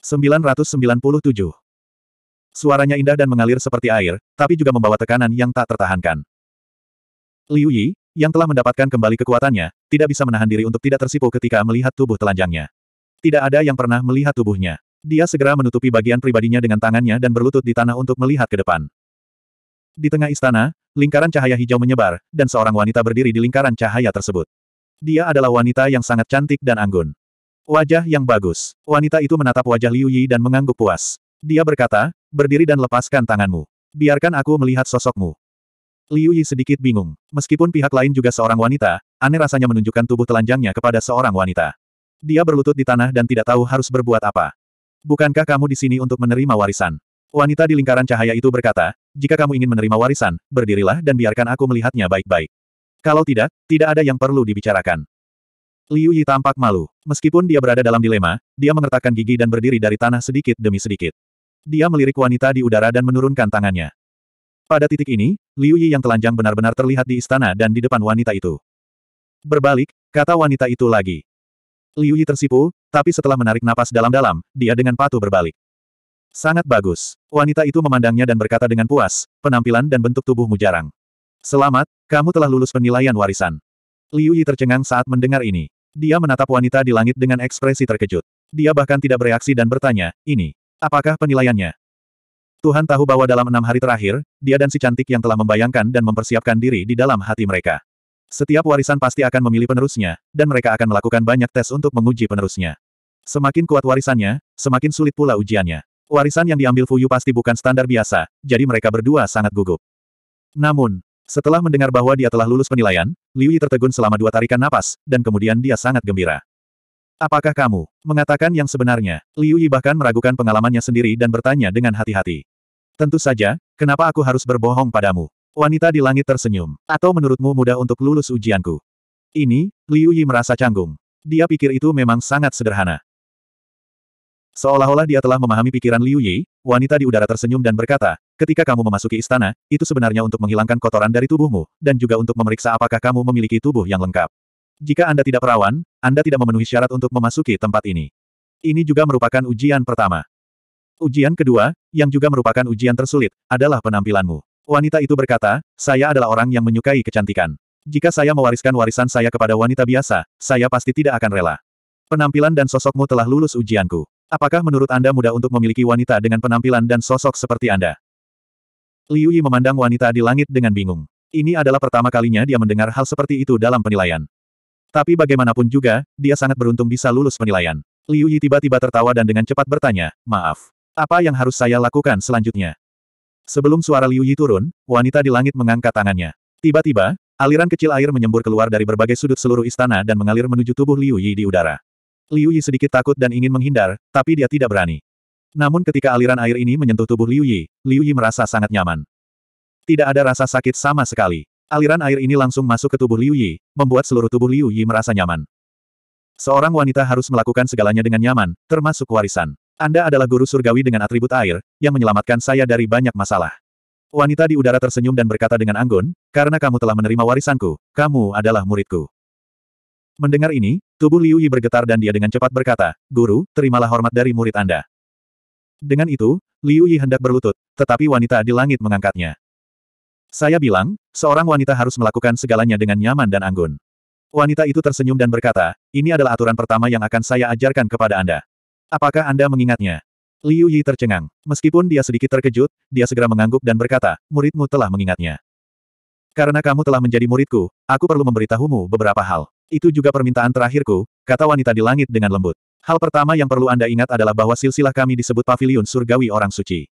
997 Suaranya indah dan mengalir seperti air, tapi juga membawa tekanan yang tak tertahankan. Liu Yi, yang telah mendapatkan kembali kekuatannya, tidak bisa menahan diri untuk tidak tersipu ketika melihat tubuh telanjangnya. Tidak ada yang pernah melihat tubuhnya. Dia segera menutupi bagian pribadinya dengan tangannya dan berlutut di tanah untuk melihat ke depan. Di tengah istana, lingkaran cahaya hijau menyebar, dan seorang wanita berdiri di lingkaran cahaya tersebut. Dia adalah wanita yang sangat cantik dan anggun. Wajah yang bagus. Wanita itu menatap wajah Liu Yi dan mengangguk puas. Dia berkata, berdiri dan lepaskan tanganmu. Biarkan aku melihat sosokmu. Liu Yi sedikit bingung. Meskipun pihak lain juga seorang wanita, aneh rasanya menunjukkan tubuh telanjangnya kepada seorang wanita. Dia berlutut di tanah dan tidak tahu harus berbuat apa. Bukankah kamu di sini untuk menerima warisan? Wanita di lingkaran cahaya itu berkata, jika kamu ingin menerima warisan, berdirilah dan biarkan aku melihatnya baik-baik. Kalau tidak, tidak ada yang perlu dibicarakan. Liu Yi tampak malu. Meskipun dia berada dalam dilema, dia mengertakkan gigi dan berdiri dari tanah sedikit demi sedikit. Dia melirik wanita di udara dan menurunkan tangannya. Pada titik ini, Liu Yi yang telanjang benar-benar terlihat di istana dan di depan wanita itu. Berbalik, kata wanita itu lagi. Liu Yi tersipu, tapi setelah menarik napas dalam-dalam, dia dengan patuh berbalik. Sangat bagus. Wanita itu memandangnya dan berkata dengan puas, penampilan dan bentuk tubuhmu jarang. Selamat, kamu telah lulus penilaian warisan. Liu Yi tercengang saat mendengar ini. Dia menatap wanita di langit dengan ekspresi terkejut. Dia bahkan tidak bereaksi dan bertanya, ini, apakah penilaiannya? Tuhan tahu bahwa dalam enam hari terakhir, dia dan si cantik yang telah membayangkan dan mempersiapkan diri di dalam hati mereka. Setiap warisan pasti akan memilih penerusnya, dan mereka akan melakukan banyak tes untuk menguji penerusnya. Semakin kuat warisannya, semakin sulit pula ujiannya. Warisan yang diambil Fuyu pasti bukan standar biasa, jadi mereka berdua sangat gugup. Namun, setelah mendengar bahwa dia telah lulus penilaian, Liu Yi tertegun selama dua tarikan napas, dan kemudian dia sangat gembira. Apakah kamu mengatakan yang sebenarnya? Liu Yi bahkan meragukan pengalamannya sendiri dan bertanya dengan hati-hati. Tentu saja, kenapa aku harus berbohong padamu? Wanita di langit tersenyum. Atau menurutmu mudah untuk lulus ujianku? Ini, Liu Yi merasa canggung. Dia pikir itu memang sangat sederhana. Seolah-olah dia telah memahami pikiran Liu Yi, wanita di udara tersenyum dan berkata, ketika kamu memasuki istana, itu sebenarnya untuk menghilangkan kotoran dari tubuhmu, dan juga untuk memeriksa apakah kamu memiliki tubuh yang lengkap. Jika Anda tidak perawan, Anda tidak memenuhi syarat untuk memasuki tempat ini. Ini juga merupakan ujian pertama. Ujian kedua, yang juga merupakan ujian tersulit, adalah penampilanmu. Wanita itu berkata, saya adalah orang yang menyukai kecantikan. Jika saya mewariskan warisan saya kepada wanita biasa, saya pasti tidak akan rela. Penampilan dan sosokmu telah lulus ujianku. Apakah menurut Anda mudah untuk memiliki wanita dengan penampilan dan sosok seperti Anda? Liu Yi memandang wanita di langit dengan bingung. Ini adalah pertama kalinya dia mendengar hal seperti itu dalam penilaian. Tapi bagaimanapun juga, dia sangat beruntung bisa lulus penilaian. Liu Yi tiba-tiba tertawa dan dengan cepat bertanya, maaf. Apa yang harus saya lakukan selanjutnya? Sebelum suara Liu Yi turun, wanita di langit mengangkat tangannya. Tiba-tiba, aliran kecil air menyembur keluar dari berbagai sudut seluruh istana dan mengalir menuju tubuh Liu Yi di udara. Liu Yi sedikit takut dan ingin menghindar, tapi dia tidak berani. Namun ketika aliran air ini menyentuh tubuh Liu Yi, Liu Yi merasa sangat nyaman. Tidak ada rasa sakit sama sekali. Aliran air ini langsung masuk ke tubuh Liu Yi, membuat seluruh tubuh Liu Yi merasa nyaman. Seorang wanita harus melakukan segalanya dengan nyaman, termasuk warisan. Anda adalah guru surgawi dengan atribut air, yang menyelamatkan saya dari banyak masalah. Wanita di udara tersenyum dan berkata dengan anggun, karena kamu telah menerima warisanku, kamu adalah muridku. Mendengar ini, tubuh Liu Yi bergetar dan dia dengan cepat berkata, Guru, terimalah hormat dari murid Anda. Dengan itu, Liu Yi hendak berlutut, tetapi wanita di langit mengangkatnya. Saya bilang, seorang wanita harus melakukan segalanya dengan nyaman dan anggun. Wanita itu tersenyum dan berkata, ini adalah aturan pertama yang akan saya ajarkan kepada Anda. Apakah Anda mengingatnya? Liu Yi tercengang. Meskipun dia sedikit terkejut, dia segera mengangguk dan berkata, muridmu telah mengingatnya. Karena kamu telah menjadi muridku, aku perlu memberitahumu beberapa hal. Itu juga permintaan terakhirku, kata wanita di langit dengan lembut. Hal pertama yang perlu Anda ingat adalah bahwa silsilah kami disebut pavilion surgawi orang suci.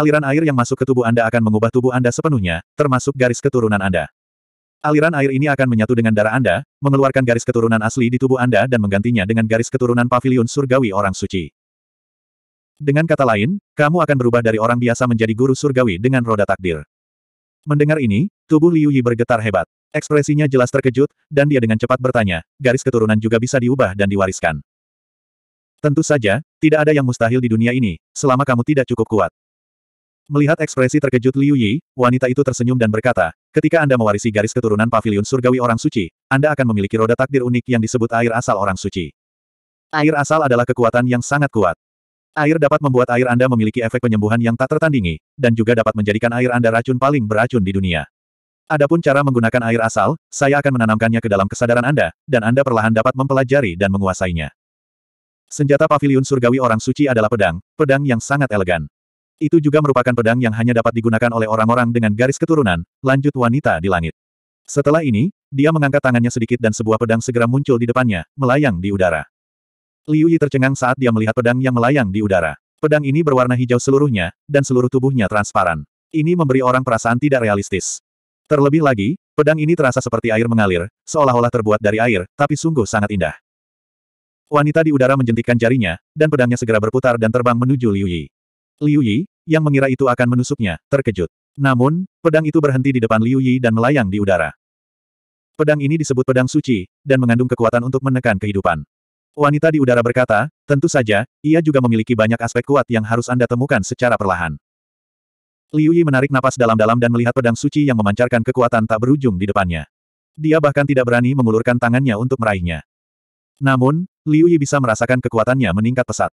Aliran air yang masuk ke tubuh Anda akan mengubah tubuh Anda sepenuhnya, termasuk garis keturunan Anda. Aliran air ini akan menyatu dengan darah Anda, mengeluarkan garis keturunan asli di tubuh Anda dan menggantinya dengan garis keturunan pavilion surgawi orang suci. Dengan kata lain, kamu akan berubah dari orang biasa menjadi guru surgawi dengan roda takdir. Mendengar ini, tubuh Liu Yi bergetar hebat. Ekspresinya jelas terkejut, dan dia dengan cepat bertanya, garis keturunan juga bisa diubah dan diwariskan. Tentu saja, tidak ada yang mustahil di dunia ini, selama kamu tidak cukup kuat. Melihat ekspresi terkejut Liu Yi, wanita itu tersenyum dan berkata, Ketika Anda mewarisi garis keturunan pavilion surgawi orang suci, Anda akan memiliki roda takdir unik yang disebut air asal orang suci. Air asal adalah kekuatan yang sangat kuat. Air dapat membuat air Anda memiliki efek penyembuhan yang tak tertandingi, dan juga dapat menjadikan air Anda racun paling beracun di dunia. Adapun cara menggunakan air asal, saya akan menanamkannya ke dalam kesadaran Anda, dan Anda perlahan dapat mempelajari dan menguasainya. Senjata pavilion surgawi orang suci adalah pedang, pedang yang sangat elegan. Itu juga merupakan pedang yang hanya dapat digunakan oleh orang-orang dengan garis keturunan, lanjut wanita di langit. Setelah ini, dia mengangkat tangannya sedikit dan sebuah pedang segera muncul di depannya, melayang di udara. Liu Yi tercengang saat dia melihat pedang yang melayang di udara. Pedang ini berwarna hijau seluruhnya, dan seluruh tubuhnya transparan. Ini memberi orang perasaan tidak realistis. Terlebih lagi, pedang ini terasa seperti air mengalir, seolah-olah terbuat dari air, tapi sungguh sangat indah. Wanita di udara menjentikkan jarinya, dan pedangnya segera berputar dan terbang menuju Liu Yi. Liu Yi, yang mengira itu akan menusuknya, terkejut. Namun, pedang itu berhenti di depan Liu Yi dan melayang di udara. Pedang ini disebut pedang suci, dan mengandung kekuatan untuk menekan kehidupan. Wanita di udara berkata, tentu saja, ia juga memiliki banyak aspek kuat yang harus Anda temukan secara perlahan. Liu Yi menarik napas dalam-dalam dan melihat pedang suci yang memancarkan kekuatan tak berujung di depannya. Dia bahkan tidak berani mengulurkan tangannya untuk meraihnya. Namun, Liu Yi bisa merasakan kekuatannya meningkat pesat.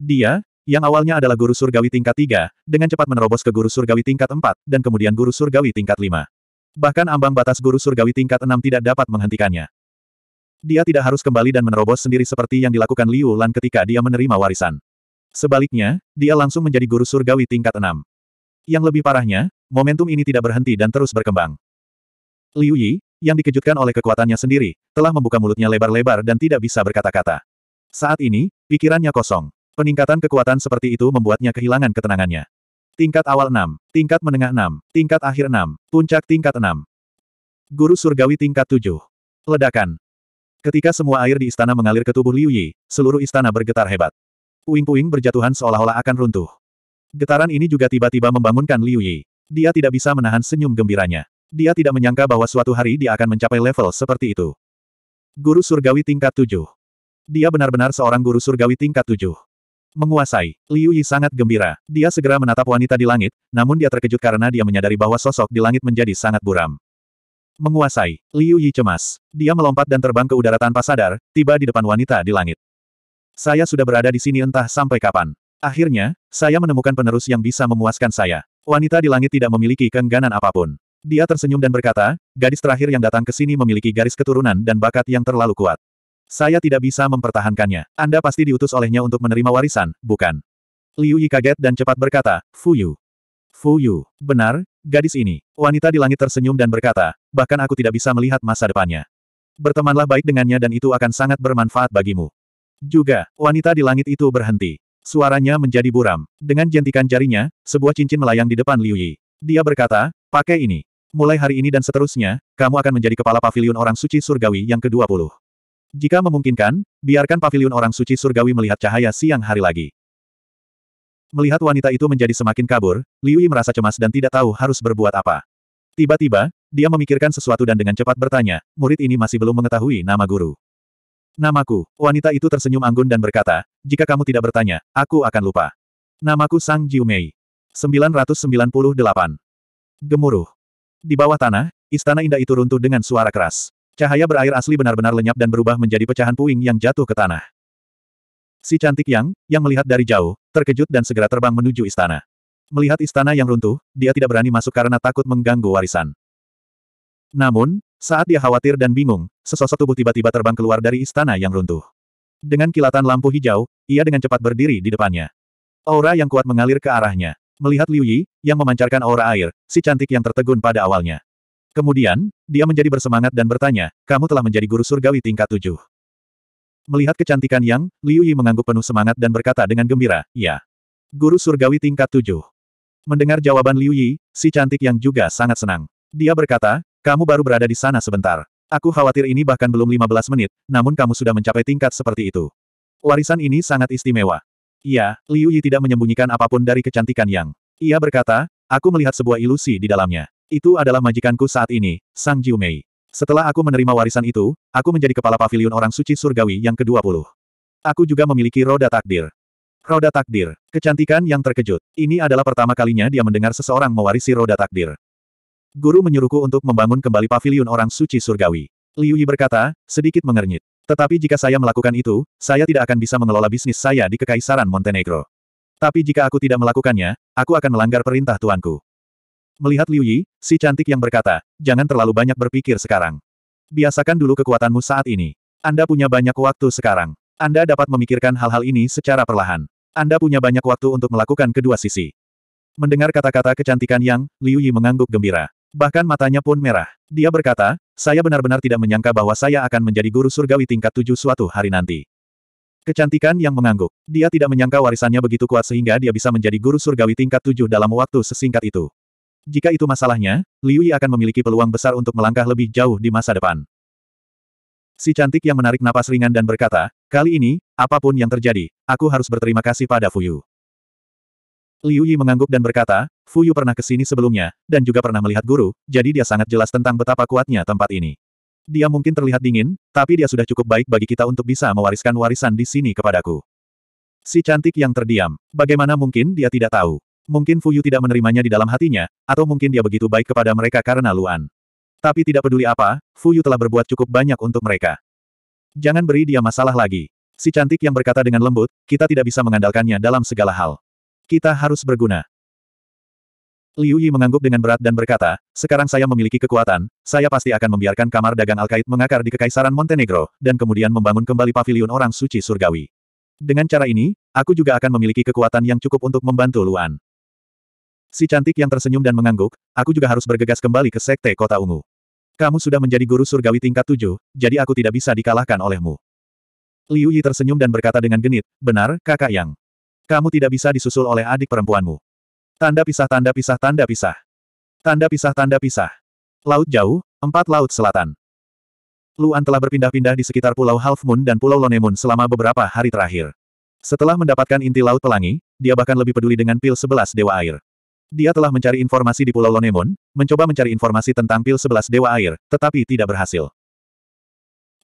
Dia, yang awalnya adalah guru surgawi tingkat 3, dengan cepat menerobos ke guru surgawi tingkat 4, dan kemudian guru surgawi tingkat 5. Bahkan ambang batas guru surgawi tingkat 6 tidak dapat menghentikannya. Dia tidak harus kembali dan menerobos sendiri seperti yang dilakukan Liu Lan ketika dia menerima warisan. Sebaliknya, dia langsung menjadi guru surgawi tingkat 6. Yang lebih parahnya, momentum ini tidak berhenti dan terus berkembang. Liu Yi, yang dikejutkan oleh kekuatannya sendiri, telah membuka mulutnya lebar-lebar dan tidak bisa berkata-kata. Saat ini, pikirannya kosong. Peningkatan kekuatan seperti itu membuatnya kehilangan ketenangannya. Tingkat awal 6, tingkat menengah 6, tingkat akhir 6, puncak tingkat 6. Guru surgawi tingkat 7. Ledakan. Ketika semua air di istana mengalir ke tubuh Liu Yi, seluruh istana bergetar hebat. Puing-puing berjatuhan seolah-olah akan runtuh. Getaran ini juga tiba-tiba membangunkan Liu Yi. Dia tidak bisa menahan senyum gembiranya. Dia tidak menyangka bahwa suatu hari dia akan mencapai level seperti itu. Guru surgawi tingkat 7. Dia benar-benar seorang guru surgawi tingkat 7. Menguasai. Liu Yi sangat gembira. Dia segera menatap wanita di langit, namun dia terkejut karena dia menyadari bahwa sosok di langit menjadi sangat buram. Menguasai. Liu Yi cemas. Dia melompat dan terbang ke udara tanpa sadar, tiba di depan wanita di langit. Saya sudah berada di sini entah sampai kapan. Akhirnya, saya menemukan penerus yang bisa memuaskan saya. Wanita di langit tidak memiliki kengganan apapun. Dia tersenyum dan berkata, gadis terakhir yang datang ke sini memiliki garis keturunan dan bakat yang terlalu kuat. Saya tidak bisa mempertahankannya. Anda pasti diutus olehnya untuk menerima warisan, bukan? Liu Yi kaget dan cepat berkata, Fu Yu. Fu Yu, benar, gadis ini. Wanita di langit tersenyum dan berkata, bahkan aku tidak bisa melihat masa depannya. Bertemanlah baik dengannya dan itu akan sangat bermanfaat bagimu. Juga, wanita di langit itu berhenti. Suaranya menjadi buram. Dengan jentikan jarinya, sebuah cincin melayang di depan Liu Yi. Dia berkata, pakai ini. Mulai hari ini dan seterusnya, kamu akan menjadi kepala pavilion orang suci surgawi yang ke-20. Jika memungkinkan, biarkan pavilion orang suci surgawi melihat cahaya siang hari lagi. Melihat wanita itu menjadi semakin kabur, Liu Yi merasa cemas dan tidak tahu harus berbuat apa. Tiba-tiba, dia memikirkan sesuatu dan dengan cepat bertanya, murid ini masih belum mengetahui nama guru. Namaku, wanita itu tersenyum anggun dan berkata, jika kamu tidak bertanya, aku akan lupa. Namaku Sang Jiumei. 998. Gemuruh. Di bawah tanah, istana indah itu runtuh dengan suara keras. Cahaya berair asli benar-benar lenyap dan berubah menjadi pecahan puing yang jatuh ke tanah. Si cantik Yang, yang melihat dari jauh, terkejut dan segera terbang menuju istana. Melihat istana yang runtuh, dia tidak berani masuk karena takut mengganggu warisan. Namun, saat dia khawatir dan bingung, sesosok tubuh tiba-tiba terbang keluar dari istana yang runtuh. Dengan kilatan lampu hijau, ia dengan cepat berdiri di depannya. Aura yang kuat mengalir ke arahnya. Melihat Liu Yi, yang memancarkan aura air, si cantik yang tertegun pada awalnya. Kemudian, dia menjadi bersemangat dan bertanya, kamu telah menjadi guru surgawi tingkat tujuh. Melihat kecantikan Yang, Liu Yi mengangguk penuh semangat dan berkata dengan gembira, ya. Guru surgawi tingkat tujuh. Mendengar jawaban Liu Yi, si cantik Yang juga sangat senang. Dia berkata, kamu baru berada di sana sebentar. Aku khawatir ini bahkan belum 15 menit, namun kamu sudah mencapai tingkat seperti itu. Warisan ini sangat istimewa. Iya, Liu Yi tidak menyembunyikan apapun dari kecantikan Yang. Ia berkata, aku melihat sebuah ilusi di dalamnya. Itu adalah majikanku saat ini, Sang Jiumei. Setelah aku menerima warisan itu, aku menjadi kepala pavilion orang suci surgawi yang ke-20. Aku juga memiliki roda takdir. Roda takdir, kecantikan yang terkejut. Ini adalah pertama kalinya dia mendengar seseorang mewarisi roda takdir. Guru menyuruhku untuk membangun kembali pavilion orang suci surgawi. Liu Yi berkata, sedikit mengernyit. Tetapi jika saya melakukan itu, saya tidak akan bisa mengelola bisnis saya di Kekaisaran Montenegro. Tapi jika aku tidak melakukannya, aku akan melanggar perintah tuanku. Melihat Liu Yi, si cantik yang berkata, jangan terlalu banyak berpikir sekarang. Biasakan dulu kekuatanmu saat ini. Anda punya banyak waktu sekarang. Anda dapat memikirkan hal-hal ini secara perlahan. Anda punya banyak waktu untuk melakukan kedua sisi. Mendengar kata-kata kecantikan Yang, Liu Yi mengangguk gembira. Bahkan matanya pun merah. Dia berkata, saya benar-benar tidak menyangka bahwa saya akan menjadi guru surgawi tingkat tujuh suatu hari nanti. Kecantikan yang mengangguk. Dia tidak menyangka warisannya begitu kuat sehingga dia bisa menjadi guru surgawi tingkat tujuh dalam waktu sesingkat itu. Jika itu masalahnya, Liu Yi akan memiliki peluang besar untuk melangkah lebih jauh di masa depan. Si cantik yang menarik napas ringan dan berkata, kali ini, apapun yang terjadi, aku harus berterima kasih pada Fuyu. Liu Yi mengangguk dan berkata, Fuyu pernah ke sini sebelumnya, dan juga pernah melihat guru, jadi dia sangat jelas tentang betapa kuatnya tempat ini. Dia mungkin terlihat dingin, tapi dia sudah cukup baik bagi kita untuk bisa mewariskan warisan di sini kepadaku. Si cantik yang terdiam, bagaimana mungkin dia tidak tahu? Mungkin Fuyu tidak menerimanya di dalam hatinya, atau mungkin dia begitu baik kepada mereka karena Luan. Tapi tidak peduli apa, Fuyu telah berbuat cukup banyak untuk mereka. Jangan beri dia masalah lagi. Si cantik yang berkata dengan lembut, kita tidak bisa mengandalkannya dalam segala hal. Kita harus berguna. Liu Yi mengangguk dengan berat dan berkata, sekarang saya memiliki kekuatan, saya pasti akan membiarkan kamar dagang Alkait mengakar di Kekaisaran Montenegro, dan kemudian membangun kembali paviliun orang suci surgawi. Dengan cara ini, aku juga akan memiliki kekuatan yang cukup untuk membantu Luan. Si cantik yang tersenyum dan mengangguk, aku juga harus bergegas kembali ke Sekte Kota Ungu. Kamu sudah menjadi guru surgawi tingkat tujuh, jadi aku tidak bisa dikalahkan olehmu. Liu Yi tersenyum dan berkata dengan genit, benar, kakak yang. Kamu tidak bisa disusul oleh adik perempuanmu. Tanda pisah tanda pisah tanda pisah. Tanda pisah tanda pisah. Laut jauh, empat laut selatan. Luan telah berpindah-pindah di sekitar Pulau Half Moon dan Pulau Lone Moon selama beberapa hari terakhir. Setelah mendapatkan inti Laut Pelangi, dia bahkan lebih peduli dengan pil sebelas Dewa Air. Dia telah mencari informasi di Pulau Lonemon, mencoba mencari informasi tentang pil sebelas Dewa Air, tetapi tidak berhasil.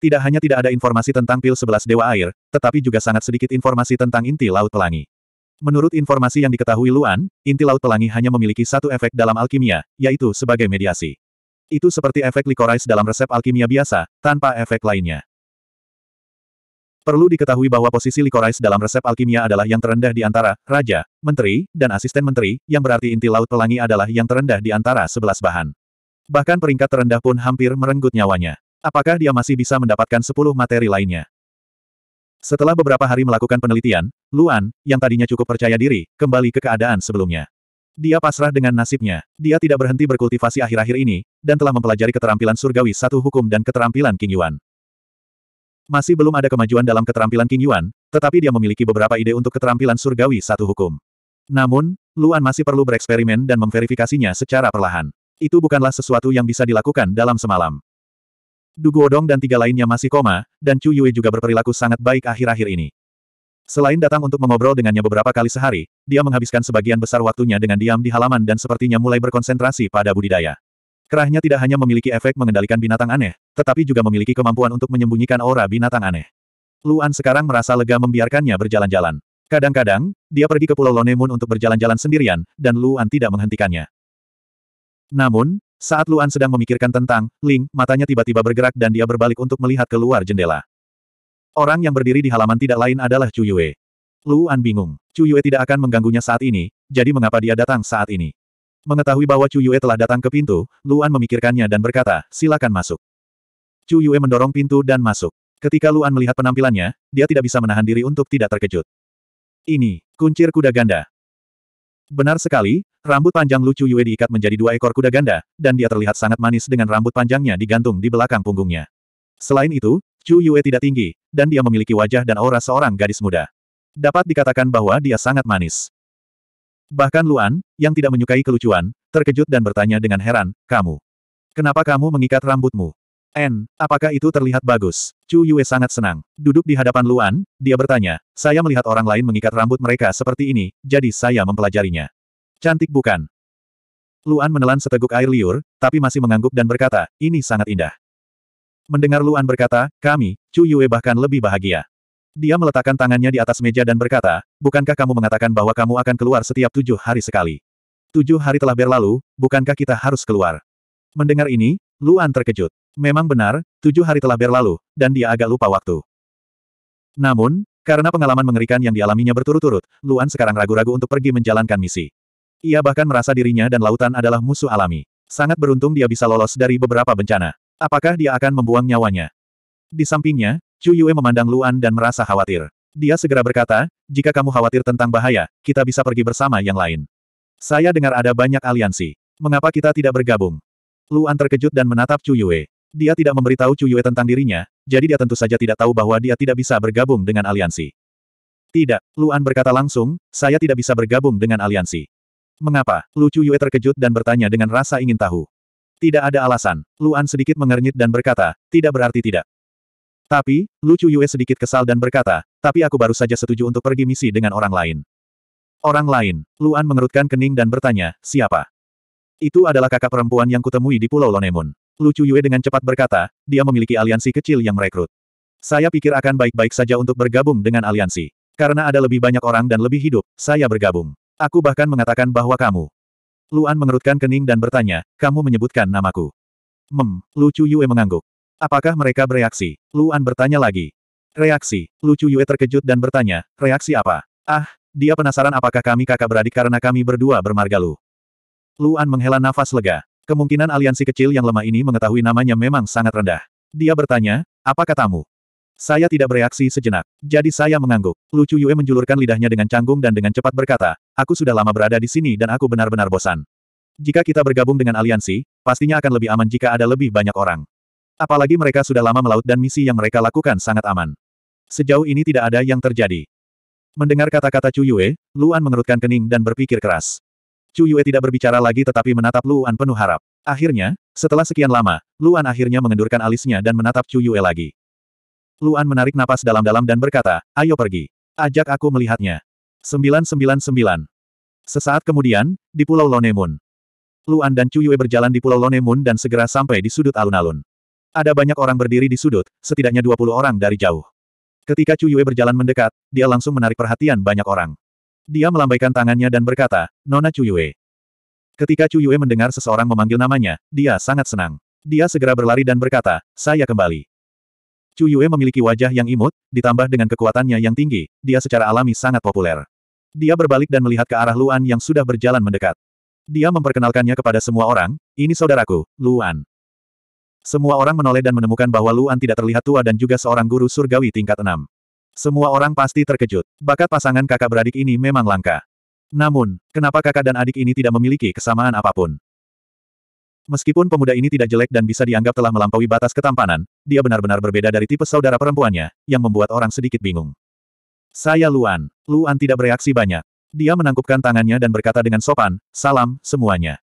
Tidak hanya tidak ada informasi tentang pil sebelas Dewa Air, tetapi juga sangat sedikit informasi tentang inti Laut Pelangi. Menurut informasi yang diketahui Luan, inti Laut Pelangi hanya memiliki satu efek dalam alkimia, yaitu sebagai mediasi. Itu seperti efek likorais dalam resep alkimia biasa, tanpa efek lainnya. Perlu diketahui bahwa posisi likorais dalam resep alkimia adalah yang terendah di antara raja, menteri, dan asisten menteri, yang berarti inti laut pelangi adalah yang terendah di antara sebelas bahan. Bahkan peringkat terendah pun hampir merenggut nyawanya. Apakah dia masih bisa mendapatkan sepuluh materi lainnya? Setelah beberapa hari melakukan penelitian, Luan, yang tadinya cukup percaya diri, kembali ke keadaan sebelumnya. Dia pasrah dengan nasibnya. Dia tidak berhenti berkultivasi akhir-akhir ini, dan telah mempelajari keterampilan surgawi satu hukum dan keterampilan King Yuan. Masih belum ada kemajuan dalam keterampilan King Yuan, tetapi dia memiliki beberapa ide untuk keterampilan surgawi satu hukum. Namun, Luan masih perlu bereksperimen dan memverifikasinya secara perlahan. Itu bukanlah sesuatu yang bisa dilakukan dalam semalam. Duguodong dan tiga lainnya masih koma, dan Chu Yue juga berperilaku sangat baik akhir-akhir ini. Selain datang untuk mengobrol dengannya beberapa kali sehari, dia menghabiskan sebagian besar waktunya dengan diam di halaman dan sepertinya mulai berkonsentrasi pada budidaya. Kerahnya tidak hanya memiliki efek mengendalikan binatang aneh, tetapi juga memiliki kemampuan untuk menyembunyikan aura binatang aneh. Luan sekarang merasa lega membiarkannya berjalan-jalan. Kadang-kadang, dia pergi ke Pulau Lonemun untuk berjalan-jalan sendirian, dan Luan tidak menghentikannya. Namun, saat Luan sedang memikirkan tentang Ling, matanya tiba-tiba bergerak dan dia berbalik untuk melihat keluar jendela. Orang yang berdiri di halaman tidak lain adalah Chu Yue. Luan bingung. Chu Yue tidak akan mengganggunya saat ini, jadi mengapa dia datang saat ini? Mengetahui bahwa Chu Yue telah datang ke pintu, Luan memikirkannya dan berkata, silakan masuk. Chu Yue mendorong pintu dan masuk. Ketika Luan melihat penampilannya, dia tidak bisa menahan diri untuk tidak terkejut. Ini, kuncir kuda ganda. Benar sekali, rambut panjang lucu Yue diikat menjadi dua ekor kuda ganda, dan dia terlihat sangat manis dengan rambut panjangnya digantung di belakang punggungnya. Selain itu, Chu Yue tidak tinggi, dan dia memiliki wajah dan aura seorang gadis muda. Dapat dikatakan bahwa dia sangat manis. Bahkan Luan, yang tidak menyukai kelucuan, terkejut dan bertanya dengan heran, kamu. Kenapa kamu mengikat rambutmu? N, apakah itu terlihat bagus? Chu Yue sangat senang. Duduk di hadapan Luan, dia bertanya, saya melihat orang lain mengikat rambut mereka seperti ini, jadi saya mempelajarinya. Cantik bukan? Luan menelan seteguk air liur, tapi masih mengangguk dan berkata, ini sangat indah. Mendengar Luan berkata, kami, Chu Yue bahkan lebih bahagia. Dia meletakkan tangannya di atas meja dan berkata, bukankah kamu mengatakan bahwa kamu akan keluar setiap tujuh hari sekali? Tujuh hari telah berlalu, bukankah kita harus keluar? Mendengar ini, Luan terkejut. Memang benar, tujuh hari telah berlalu, dan dia agak lupa waktu. Namun, karena pengalaman mengerikan yang dialaminya berturut-turut, Luan sekarang ragu-ragu untuk pergi menjalankan misi. Ia bahkan merasa dirinya dan lautan adalah musuh alami. Sangat beruntung dia bisa lolos dari beberapa bencana. Apakah dia akan membuang nyawanya? Di sampingnya, Chu Yue memandang Luan dan merasa khawatir. Dia segera berkata, jika kamu khawatir tentang bahaya, kita bisa pergi bersama yang lain. Saya dengar ada banyak aliansi. Mengapa kita tidak bergabung? Luan terkejut dan menatap Chu Yue. Dia tidak memberitahu Chu Yue tentang dirinya, jadi dia tentu saja tidak tahu bahwa dia tidak bisa bergabung dengan aliansi. Tidak, Luan berkata langsung, saya tidak bisa bergabung dengan aliansi. Mengapa? Lu Chu Yue terkejut dan bertanya dengan rasa ingin tahu. Tidak ada alasan. Luan sedikit mengernyit dan berkata, tidak berarti tidak. Tapi, Lucu Yue sedikit kesal dan berkata, tapi aku baru saja setuju untuk pergi misi dengan orang lain. Orang lain, Luan mengerutkan kening dan bertanya, siapa? Itu adalah kakak perempuan yang kutemui di Pulau Lonemun. Chu Yue dengan cepat berkata, dia memiliki aliansi kecil yang merekrut. Saya pikir akan baik-baik saja untuk bergabung dengan aliansi. Karena ada lebih banyak orang dan lebih hidup, saya bergabung. Aku bahkan mengatakan bahwa kamu. Luan mengerutkan kening dan bertanya, kamu menyebutkan namaku. Mem, Chu Yue mengangguk. Apakah mereka bereaksi? Luan bertanya lagi. Reaksi. Lucu Yue terkejut dan bertanya, reaksi apa? Ah, dia penasaran apakah kami kakak beradik karena kami berdua bermarga Lu. Luan menghela nafas lega. Kemungkinan aliansi kecil yang lemah ini mengetahui namanya memang sangat rendah. Dia bertanya, apa katamu? Saya tidak bereaksi sejenak. Jadi saya mengangguk. Lucu Yue menjulurkan lidahnya dengan canggung dan dengan cepat berkata, aku sudah lama berada di sini dan aku benar-benar bosan. Jika kita bergabung dengan aliansi, pastinya akan lebih aman jika ada lebih banyak orang. Apalagi mereka sudah lama melaut dan misi yang mereka lakukan sangat aman. Sejauh ini tidak ada yang terjadi. Mendengar kata-kata Chu Yue, Luan mengerutkan kening dan berpikir keras. Chu Yue tidak berbicara lagi tetapi menatap Luan penuh harap. Akhirnya, setelah sekian lama, Luan akhirnya mengendurkan alisnya dan menatap Chu Yue lagi. Luan menarik napas dalam-dalam dan berkata, ayo pergi. Ajak aku melihatnya. 999. Sesaat kemudian, di Pulau Lonemun. Luan dan Chu Yue berjalan di Pulau Lonemun dan segera sampai di sudut alun-alun. Ada banyak orang berdiri di sudut, setidaknya 20 orang dari jauh. Ketika Chu Yue berjalan mendekat, dia langsung menarik perhatian banyak orang. Dia melambaikan tangannya dan berkata, Nona Chu Yue. Ketika Chu Yue mendengar seseorang memanggil namanya, dia sangat senang. Dia segera berlari dan berkata, saya kembali. Chu Yue memiliki wajah yang imut, ditambah dengan kekuatannya yang tinggi, dia secara alami sangat populer. Dia berbalik dan melihat ke arah Luan yang sudah berjalan mendekat. Dia memperkenalkannya kepada semua orang, ini saudaraku, Luan. Semua orang menoleh dan menemukan bahwa Luan tidak terlihat tua dan juga seorang guru surgawi tingkat enam. Semua orang pasti terkejut. Bakat pasangan kakak beradik ini memang langka. Namun, kenapa kakak dan adik ini tidak memiliki kesamaan apapun? Meskipun pemuda ini tidak jelek dan bisa dianggap telah melampaui batas ketampanan, dia benar-benar berbeda dari tipe saudara perempuannya, yang membuat orang sedikit bingung. Saya Luan. Luan tidak bereaksi banyak. Dia menangkupkan tangannya dan berkata dengan sopan, salam, semuanya.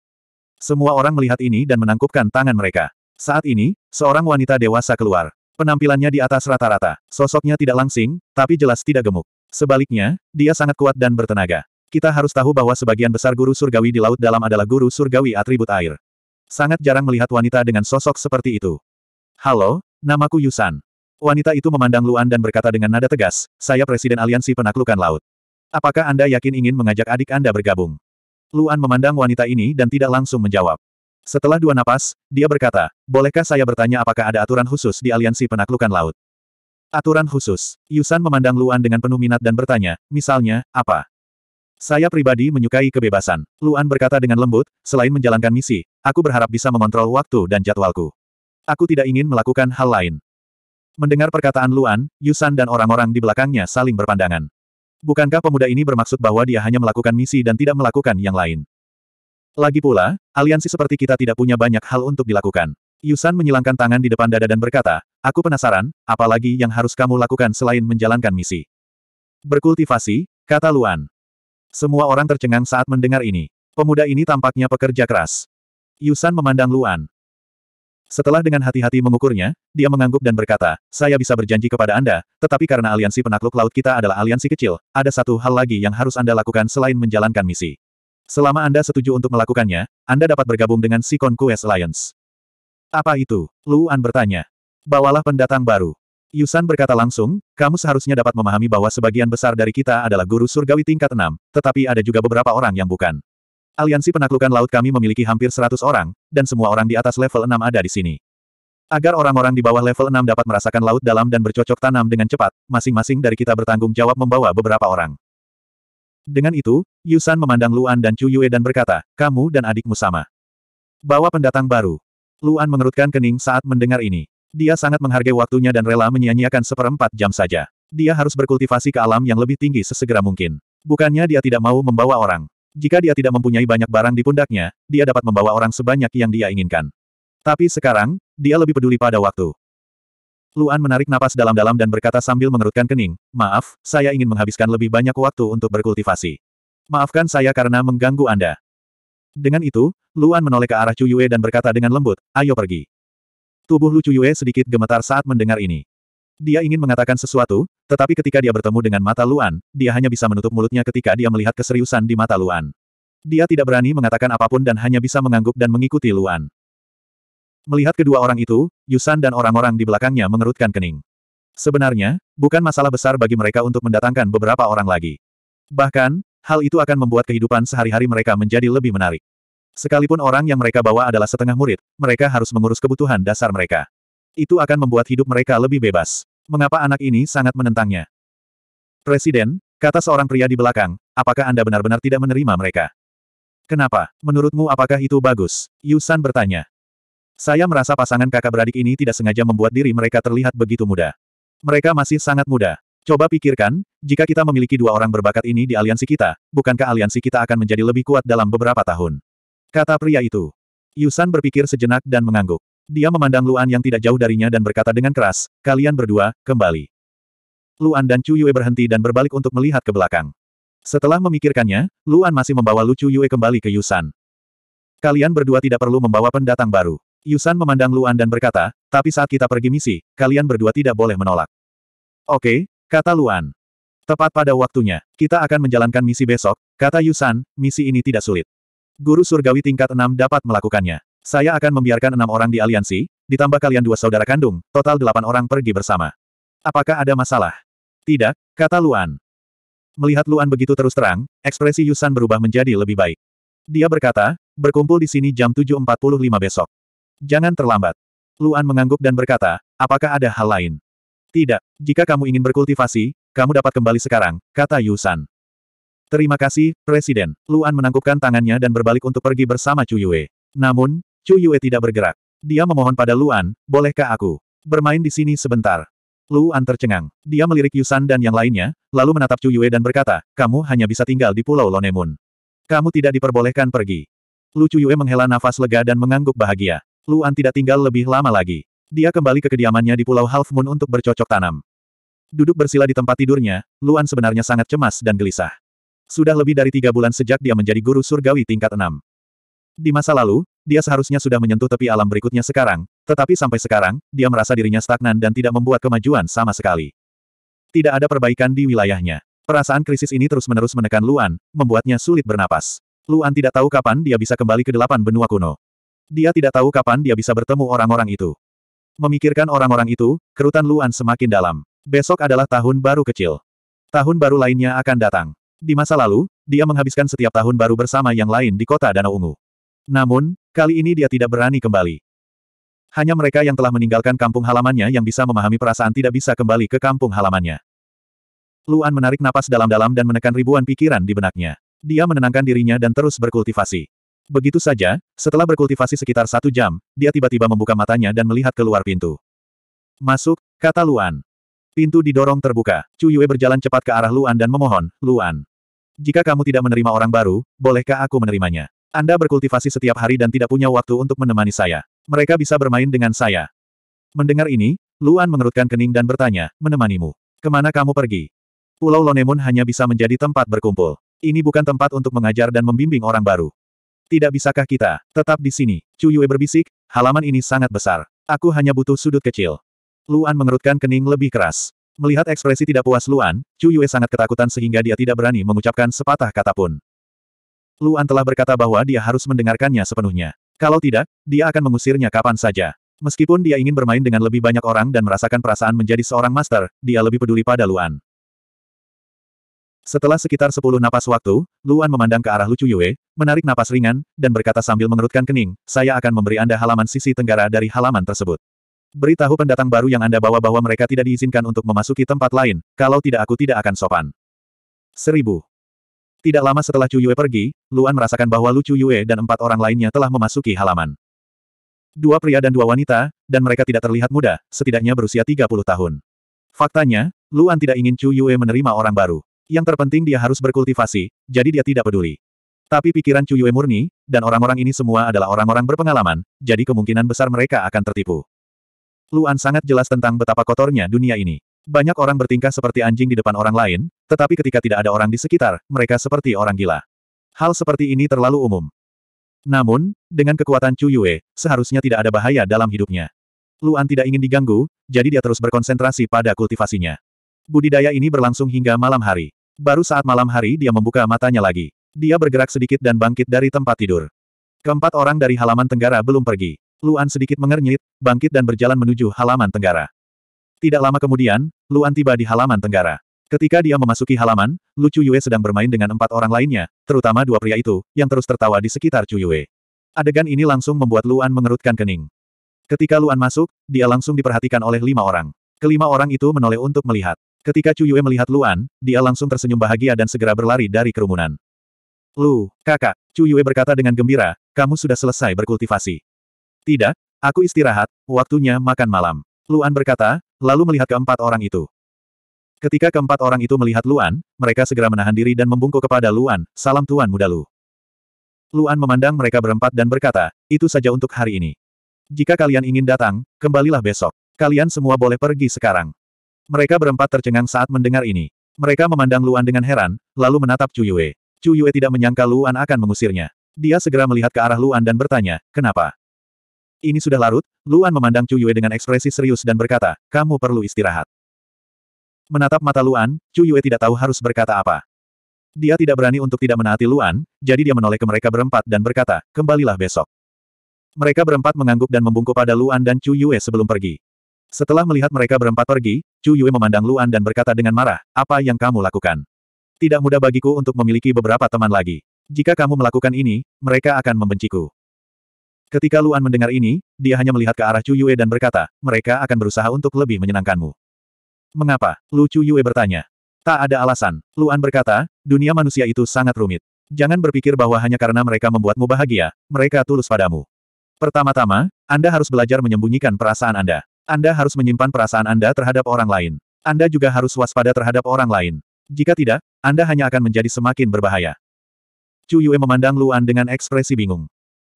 Semua orang melihat ini dan menangkupkan tangan mereka. Saat ini, seorang wanita dewasa keluar. Penampilannya di atas rata-rata, sosoknya tidak langsing, tapi jelas tidak gemuk. Sebaliknya, dia sangat kuat dan bertenaga. Kita harus tahu bahwa sebagian besar guru surgawi di Laut Dalam adalah guru surgawi atribut air. Sangat jarang melihat wanita dengan sosok seperti itu. Halo, namaku Yusan. Wanita itu memandang Luan dan berkata dengan nada tegas, saya Presiden Aliansi Penaklukan Laut. Apakah Anda yakin ingin mengajak adik Anda bergabung? Luan memandang wanita ini dan tidak langsung menjawab. Setelah dua napas, dia berkata, bolehkah saya bertanya apakah ada aturan khusus di aliansi penaklukan laut? Aturan khusus. Yusan memandang Luan dengan penuh minat dan bertanya, misalnya, apa? Saya pribadi menyukai kebebasan. Luan berkata dengan lembut, selain menjalankan misi, aku berharap bisa mengontrol waktu dan jadwalku. Aku tidak ingin melakukan hal lain. Mendengar perkataan Luan, Yusan dan orang-orang di belakangnya saling berpandangan. Bukankah pemuda ini bermaksud bahwa dia hanya melakukan misi dan tidak melakukan yang lain? Lagi pula, aliansi seperti kita tidak punya banyak hal untuk dilakukan. Yusan menyilangkan tangan di depan dada dan berkata, aku penasaran, apalagi yang harus kamu lakukan selain menjalankan misi. Berkultivasi, kata Luan. Semua orang tercengang saat mendengar ini. Pemuda ini tampaknya pekerja keras. Yusan memandang Luan. Setelah dengan hati-hati mengukurnya, dia mengangguk dan berkata, saya bisa berjanji kepada Anda, tetapi karena aliansi penakluk laut kita adalah aliansi kecil, ada satu hal lagi yang harus Anda lakukan selain menjalankan misi. Selama Anda setuju untuk melakukannya, Anda dapat bergabung dengan Sikon Quest Alliance. Apa itu? Luan bertanya. Bawalah pendatang baru. Yusan berkata langsung, kamu seharusnya dapat memahami bahwa sebagian besar dari kita adalah guru surgawi tingkat 6, tetapi ada juga beberapa orang yang bukan. Aliansi penaklukan laut kami memiliki hampir 100 orang, dan semua orang di atas level 6 ada di sini. Agar orang-orang di bawah level 6 dapat merasakan laut dalam dan bercocok tanam dengan cepat, masing-masing dari kita bertanggung jawab membawa beberapa orang. Dengan itu, Yusan memandang Luan dan Chu Yue dan berkata, kamu dan adikmu sama. Bawa pendatang baru. Luan mengerutkan kening saat mendengar ini. Dia sangat menghargai waktunya dan rela menyia-nyiakan seperempat jam saja. Dia harus berkultivasi ke alam yang lebih tinggi sesegera mungkin. Bukannya dia tidak mau membawa orang. Jika dia tidak mempunyai banyak barang di pundaknya, dia dapat membawa orang sebanyak yang dia inginkan. Tapi sekarang, dia lebih peduli pada waktu. Luan menarik napas dalam-dalam dan berkata sambil mengerutkan kening, maaf, saya ingin menghabiskan lebih banyak waktu untuk berkultivasi. Maafkan saya karena mengganggu Anda. Dengan itu, Luan menoleh ke arah Cuyue dan berkata dengan lembut, ayo pergi. Tubuh Lu Cuyue sedikit gemetar saat mendengar ini. Dia ingin mengatakan sesuatu, tetapi ketika dia bertemu dengan mata Luan, dia hanya bisa menutup mulutnya ketika dia melihat keseriusan di mata Luan. Dia tidak berani mengatakan apapun dan hanya bisa mengangguk dan mengikuti Luan. Melihat kedua orang itu, Yusan dan orang-orang di belakangnya mengerutkan kening. Sebenarnya, bukan masalah besar bagi mereka untuk mendatangkan beberapa orang lagi. Bahkan, hal itu akan membuat kehidupan sehari-hari mereka menjadi lebih menarik. Sekalipun orang yang mereka bawa adalah setengah murid, mereka harus mengurus kebutuhan dasar mereka. Itu akan membuat hidup mereka lebih bebas. Mengapa anak ini sangat menentangnya? Presiden, kata seorang pria di belakang, apakah Anda benar-benar tidak menerima mereka? Kenapa? Menurutmu apakah itu bagus? Yusan bertanya. Saya merasa pasangan kakak beradik ini tidak sengaja membuat diri mereka terlihat begitu muda. Mereka masih sangat muda. Coba pikirkan, jika kita memiliki dua orang berbakat ini di aliansi kita, bukankah aliansi kita akan menjadi lebih kuat dalam beberapa tahun? Kata pria itu. Yusan berpikir sejenak dan mengangguk. Dia memandang Luan yang tidak jauh darinya dan berkata dengan keras, kalian berdua, kembali. Luan dan Chu Yue berhenti dan berbalik untuk melihat ke belakang. Setelah memikirkannya, Luan masih membawa Lu Chu Yue kembali ke Yusan. Kalian berdua tidak perlu membawa pendatang baru. Yusan memandang Luan dan berkata, tapi saat kita pergi misi, kalian berdua tidak boleh menolak. Oke, kata Luan. Tepat pada waktunya, kita akan menjalankan misi besok, kata Yusan, misi ini tidak sulit. Guru surgawi tingkat 6 dapat melakukannya. Saya akan membiarkan enam orang di aliansi, ditambah kalian dua saudara kandung, total delapan orang pergi bersama. Apakah ada masalah? Tidak, kata Luan. Melihat Luan begitu terus terang, ekspresi Yusan berubah menjadi lebih baik. Dia berkata, berkumpul di sini jam 7.45 besok. Jangan terlambat. Luan mengangguk dan berkata, apakah ada hal lain? Tidak. Jika kamu ingin berkultivasi, kamu dapat kembali sekarang, kata Yusan. Terima kasih, Presiden. Luan menangkupkan tangannya dan berbalik untuk pergi bersama Chu Yue. Namun, Chu Yue tidak bergerak. Dia memohon pada Luan, bolehkah aku bermain di sini sebentar? Luan tercengang. Dia melirik Yusan dan yang lainnya, lalu menatap Chu Yue dan berkata, kamu hanya bisa tinggal di Pulau Lonemun. Kamu tidak diperbolehkan pergi. Lu Chu Yue menghela nafas lega dan mengangguk bahagia. Luan tidak tinggal lebih lama lagi. Dia kembali ke kediamannya di Pulau Half Moon untuk bercocok tanam. Duduk bersila di tempat tidurnya, Luan sebenarnya sangat cemas dan gelisah. Sudah lebih dari tiga bulan sejak dia menjadi guru surgawi tingkat enam. Di masa lalu, dia seharusnya sudah menyentuh tepi alam berikutnya sekarang, tetapi sampai sekarang, dia merasa dirinya stagnan dan tidak membuat kemajuan sama sekali. Tidak ada perbaikan di wilayahnya. Perasaan krisis ini terus-menerus menekan Luan, membuatnya sulit bernapas. Luan tidak tahu kapan dia bisa kembali ke delapan benua kuno. Dia tidak tahu kapan dia bisa bertemu orang-orang itu. Memikirkan orang-orang itu, kerutan Luan semakin dalam. Besok adalah tahun baru kecil. Tahun baru lainnya akan datang. Di masa lalu, dia menghabiskan setiap tahun baru bersama yang lain di kota Danau Ungu. Namun, kali ini dia tidak berani kembali. Hanya mereka yang telah meninggalkan kampung halamannya yang bisa memahami perasaan tidak bisa kembali ke kampung halamannya. Luan menarik napas dalam-dalam dan menekan ribuan pikiran di benaknya. Dia menenangkan dirinya dan terus berkultivasi. Begitu saja, setelah berkultivasi sekitar satu jam, dia tiba-tiba membuka matanya dan melihat keluar pintu. Masuk, kata Luan. Pintu didorong terbuka. Chu Yue berjalan cepat ke arah Luan dan memohon, Luan. Jika kamu tidak menerima orang baru, bolehkah aku menerimanya? Anda berkultivasi setiap hari dan tidak punya waktu untuk menemani saya. Mereka bisa bermain dengan saya. Mendengar ini, Luan mengerutkan kening dan bertanya, menemanimu. Kemana kamu pergi? Pulau Lonemon hanya bisa menjadi tempat berkumpul. Ini bukan tempat untuk mengajar dan membimbing orang baru. Tidak bisakah kita, tetap di sini? Chu Yue berbisik, halaman ini sangat besar. Aku hanya butuh sudut kecil. Luan mengerutkan kening lebih keras. Melihat ekspresi tidak puas Luan, Chu Yue sangat ketakutan sehingga dia tidak berani mengucapkan sepatah kata pun. Luan telah berkata bahwa dia harus mendengarkannya sepenuhnya. Kalau tidak, dia akan mengusirnya kapan saja. Meskipun dia ingin bermain dengan lebih banyak orang dan merasakan perasaan menjadi seorang master, dia lebih peduli pada Luan. Setelah sekitar sepuluh napas waktu, Luan memandang ke arah Lucu Yue, menarik napas ringan, dan berkata sambil mengerutkan kening, saya akan memberi Anda halaman sisi tenggara dari halaman tersebut. Beritahu pendatang baru yang Anda bawa bahwa mereka tidak diizinkan untuk memasuki tempat lain, kalau tidak aku tidak akan sopan. Seribu. Tidak lama setelah Chu Yue pergi, Luan merasakan bahwa Chu Yue dan empat orang lainnya telah memasuki halaman. Dua pria dan dua wanita, dan mereka tidak terlihat muda, setidaknya berusia 30 tahun. Faktanya, Luan tidak ingin Chu Yue menerima orang baru. Yang terpenting dia harus berkultivasi, jadi dia tidak peduli. Tapi pikiran Cuyue murni, dan orang-orang ini semua adalah orang-orang berpengalaman, jadi kemungkinan besar mereka akan tertipu. Luan sangat jelas tentang betapa kotornya dunia ini. Banyak orang bertingkah seperti anjing di depan orang lain, tetapi ketika tidak ada orang di sekitar, mereka seperti orang gila. Hal seperti ini terlalu umum. Namun, dengan kekuatan Cuyue, seharusnya tidak ada bahaya dalam hidupnya. Luan tidak ingin diganggu, jadi dia terus berkonsentrasi pada kultivasinya. Budidaya ini berlangsung hingga malam hari. Baru saat malam hari dia membuka matanya lagi. Dia bergerak sedikit dan bangkit dari tempat tidur. Keempat orang dari halaman tenggara belum pergi. Luan sedikit mengernyit, bangkit dan berjalan menuju halaman tenggara. Tidak lama kemudian, Luan tiba di halaman tenggara. Ketika dia memasuki halaman, Lu Chuyue sedang bermain dengan empat orang lainnya, terutama dua pria itu, yang terus tertawa di sekitar Chuyue. Adegan ini langsung membuat Luan mengerutkan kening. Ketika Luan masuk, dia langsung diperhatikan oleh lima orang. Kelima orang itu menoleh untuk melihat. Ketika Chu Yue melihat Luan, dia langsung tersenyum bahagia dan segera berlari dari kerumunan. Lu, kakak, Chu Yue berkata dengan gembira, kamu sudah selesai berkultivasi. Tidak, aku istirahat, waktunya makan malam. Luan berkata, lalu melihat keempat orang itu. Ketika keempat orang itu melihat Luan, mereka segera menahan diri dan membungkuk kepada Luan, salam Tuan Muda Lu. Luan memandang mereka berempat dan berkata, itu saja untuk hari ini. Jika kalian ingin datang, kembalilah besok. Kalian semua boleh pergi sekarang. Mereka berempat tercengang saat mendengar ini. Mereka memandang Luan dengan heran, lalu menatap Chu Yue. Chu Yue tidak menyangka Luan akan mengusirnya. Dia segera melihat ke arah Luan dan bertanya, kenapa? Ini sudah larut, Luan memandang Chu Yue dengan ekspresi serius dan berkata, kamu perlu istirahat. Menatap mata Luan, Chu Yue tidak tahu harus berkata apa. Dia tidak berani untuk tidak menaati Luan, jadi dia menoleh ke mereka berempat dan berkata, kembalilah besok. Mereka berempat mengangguk dan membungkuk pada Luan dan Chu Yue sebelum pergi. Setelah melihat mereka berempat pergi, Chu Yue memandang Luan dan berkata dengan marah, apa yang kamu lakukan? Tidak mudah bagiku untuk memiliki beberapa teman lagi. Jika kamu melakukan ini, mereka akan membenciku. Ketika Luan mendengar ini, dia hanya melihat ke arah Chu Yue dan berkata, mereka akan berusaha untuk lebih menyenangkanmu. Mengapa? Lu Chu Yue bertanya. Tak ada alasan. Luan berkata, dunia manusia itu sangat rumit. Jangan berpikir bahwa hanya karena mereka membuatmu bahagia, mereka tulus padamu. Pertama-tama, Anda harus belajar menyembunyikan perasaan Anda. Anda harus menyimpan perasaan Anda terhadap orang lain. Anda juga harus waspada terhadap orang lain. Jika tidak, Anda hanya akan menjadi semakin berbahaya. Chu Yue memandang Luan dengan ekspresi bingung.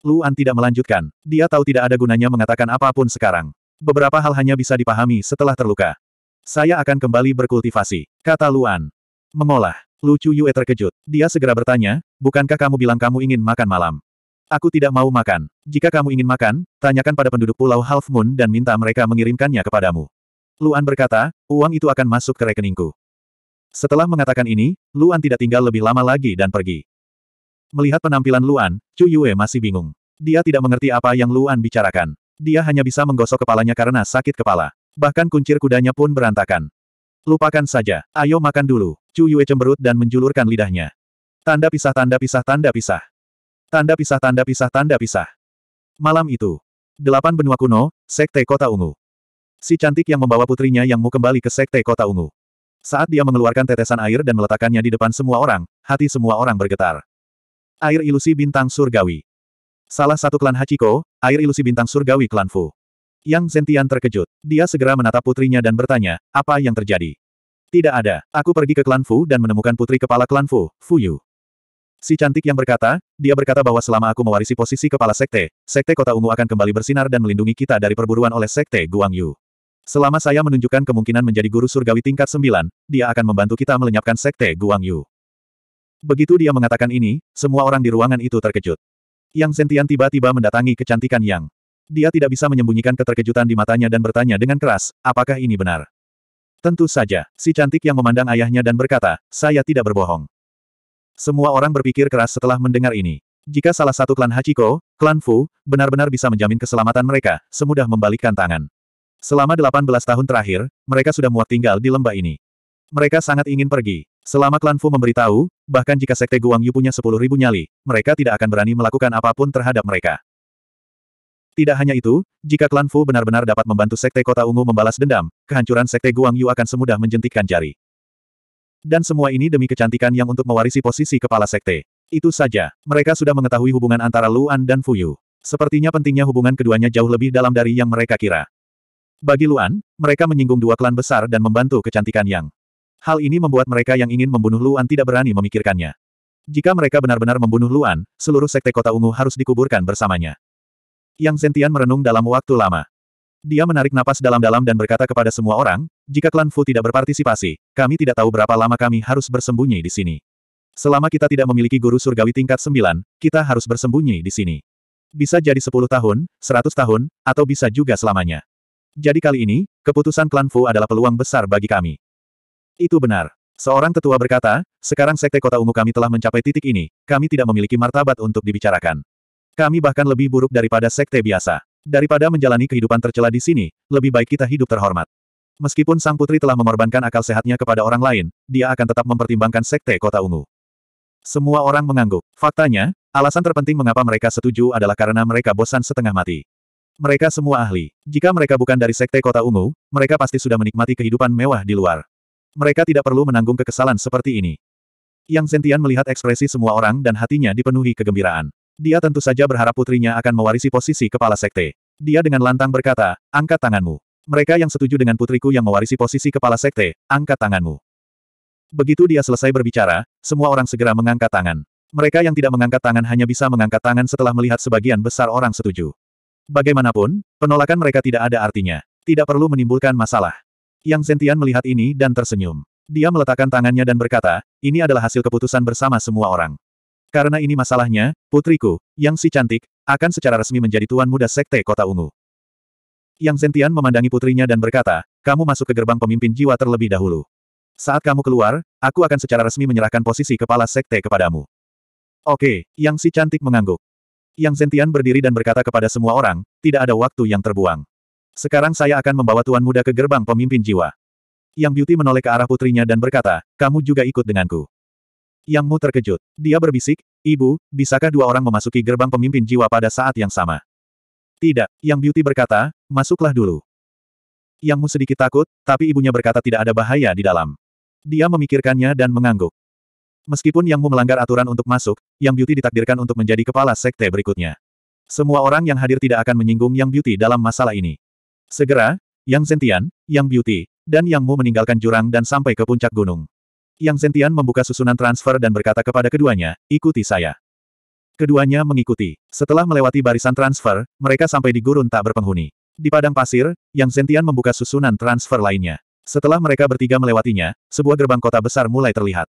Luan tidak melanjutkan. Dia tahu tidak ada gunanya mengatakan apapun sekarang. Beberapa hal hanya bisa dipahami setelah terluka. Saya akan kembali berkultivasi, kata Luan. Mengolah. Lu Chu Yue terkejut. Dia segera bertanya, bukankah kamu bilang kamu ingin makan malam? Aku tidak mau makan. Jika kamu ingin makan, tanyakan pada penduduk Pulau Half Moon dan minta mereka mengirimkannya kepadamu. Luan berkata, uang itu akan masuk ke rekeningku. Setelah mengatakan ini, Luan tidak tinggal lebih lama lagi dan pergi. Melihat penampilan Luan, Chu Yue masih bingung. Dia tidak mengerti apa yang Luan bicarakan. Dia hanya bisa menggosok kepalanya karena sakit kepala. Bahkan kuncir kudanya pun berantakan. Lupakan saja, ayo makan dulu. Chu Yue cemberut dan menjulurkan lidahnya. Tanda pisah tanda pisah tanda pisah. Tanda pisah tanda pisah tanda pisah. Malam itu. Delapan benua kuno, Sekte Kota Ungu. Si cantik yang membawa putrinya yang mu kembali ke Sekte Kota Ungu. Saat dia mengeluarkan tetesan air dan meletakkannya di depan semua orang, hati semua orang bergetar. Air ilusi bintang surgawi. Salah satu klan Hachiko, air ilusi bintang surgawi klan Fu. Yang Zentian terkejut. Dia segera menatap putrinya dan bertanya, apa yang terjadi? Tidak ada. Aku pergi ke klan Fu dan menemukan putri kepala klan Fu, Fu Yu. Si cantik yang berkata, dia berkata bahwa selama aku mewarisi posisi kepala sekte, sekte kota ungu akan kembali bersinar dan melindungi kita dari perburuan oleh sekte Guang Yu. Selama saya menunjukkan kemungkinan menjadi guru surgawi tingkat sembilan, dia akan membantu kita melenyapkan sekte Guang Yu. Begitu dia mengatakan ini, semua orang di ruangan itu terkejut. Yang Sentian tiba-tiba mendatangi kecantikan Yang. Dia tidak bisa menyembunyikan keterkejutan di matanya dan bertanya dengan keras, apakah ini benar? Tentu saja, si cantik yang memandang ayahnya dan berkata, saya tidak berbohong. Semua orang berpikir keras setelah mendengar ini. Jika salah satu klan Hachiko, klan Fu, benar-benar bisa menjamin keselamatan mereka, semudah membalikkan tangan. Selama 18 tahun terakhir, mereka sudah muak tinggal di lembah ini. Mereka sangat ingin pergi. Selama klan Fu memberitahu, bahkan jika sekte Guang Yu punya ribu nyali, mereka tidak akan berani melakukan apapun terhadap mereka. Tidak hanya itu, jika klan Fu benar-benar dapat membantu sekte kota ungu membalas dendam, kehancuran sekte Guang Yu akan semudah menjentikkan jari. Dan semua ini demi kecantikan yang untuk mewarisi posisi kepala sekte. Itu saja, mereka sudah mengetahui hubungan antara Luan dan Fuyu. Sepertinya pentingnya hubungan keduanya jauh lebih dalam dari yang mereka kira. Bagi Luan, mereka menyinggung dua klan besar dan membantu kecantikan Yang. Hal ini membuat mereka yang ingin membunuh Luan tidak berani memikirkannya. Jika mereka benar-benar membunuh Luan, seluruh sekte kota ungu harus dikuburkan bersamanya. Yang Zentian merenung dalam waktu lama. Dia menarik napas dalam-dalam dan berkata kepada semua orang, jika klan Fu tidak berpartisipasi, kami tidak tahu berapa lama kami harus bersembunyi di sini. Selama kita tidak memiliki guru surgawi tingkat 9, kita harus bersembunyi di sini. Bisa jadi 10 tahun, 100 tahun, atau bisa juga selamanya. Jadi kali ini, keputusan klan Fu adalah peluang besar bagi kami. Itu benar. Seorang tetua berkata, sekarang sekte kota ungu kami telah mencapai titik ini, kami tidak memiliki martabat untuk dibicarakan. Kami bahkan lebih buruk daripada sekte biasa. Daripada menjalani kehidupan tercela di sini, lebih baik kita hidup terhormat. Meskipun sang putri telah mengorbankan akal sehatnya kepada orang lain, dia akan tetap mempertimbangkan sekte kota ungu. Semua orang mengangguk. Faktanya, alasan terpenting mengapa mereka setuju adalah karena mereka bosan setengah mati. Mereka semua ahli. Jika mereka bukan dari sekte kota ungu, mereka pasti sudah menikmati kehidupan mewah di luar. Mereka tidak perlu menanggung kekesalan seperti ini. Yang Zentian melihat ekspresi semua orang dan hatinya dipenuhi kegembiraan. Dia tentu saja berharap putrinya akan mewarisi posisi kepala sekte. Dia dengan lantang berkata, angkat tanganmu. Mereka yang setuju dengan putriku yang mewarisi posisi kepala sekte, angkat tanganmu. Begitu dia selesai berbicara, semua orang segera mengangkat tangan. Mereka yang tidak mengangkat tangan hanya bisa mengangkat tangan setelah melihat sebagian besar orang setuju. Bagaimanapun, penolakan mereka tidak ada artinya. Tidak perlu menimbulkan masalah. Yang Zentian melihat ini dan tersenyum. Dia meletakkan tangannya dan berkata, ini adalah hasil keputusan bersama semua orang. Karena ini masalahnya, putriku, yang si cantik, akan secara resmi menjadi tuan muda sekte kota ungu. Yang Zentian memandangi putrinya dan berkata, kamu masuk ke gerbang pemimpin jiwa terlebih dahulu. Saat kamu keluar, aku akan secara resmi menyerahkan posisi kepala sekte kepadamu. Oke, Yang si cantik mengangguk. Yang Zentian berdiri dan berkata kepada semua orang, tidak ada waktu yang terbuang. Sekarang saya akan membawa tuan muda ke gerbang pemimpin jiwa. Yang Beauty menoleh ke arah putrinya dan berkata, kamu juga ikut denganku. Yang Mu terkejut. Dia berbisik, Ibu, bisakah dua orang memasuki gerbang pemimpin jiwa pada saat yang sama? Tidak, Yang Beauty berkata, masuklah dulu. Yang Mu sedikit takut, tapi ibunya berkata tidak ada bahaya di dalam. Dia memikirkannya dan mengangguk. Meskipun Yang Mu melanggar aturan untuk masuk, Yang Beauty ditakdirkan untuk menjadi kepala sekte berikutnya. Semua orang yang hadir tidak akan menyinggung Yang Beauty dalam masalah ini. Segera, Yang Zentian, Yang Beauty, dan Yang Mu meninggalkan jurang dan sampai ke puncak gunung. Yang Zentian membuka susunan transfer dan berkata kepada keduanya, ikuti saya. Keduanya mengikuti. Setelah melewati barisan transfer, mereka sampai di gurun tak berpenghuni. Di padang pasir, Yang Zentian membuka susunan transfer lainnya. Setelah mereka bertiga melewatinya, sebuah gerbang kota besar mulai terlihat.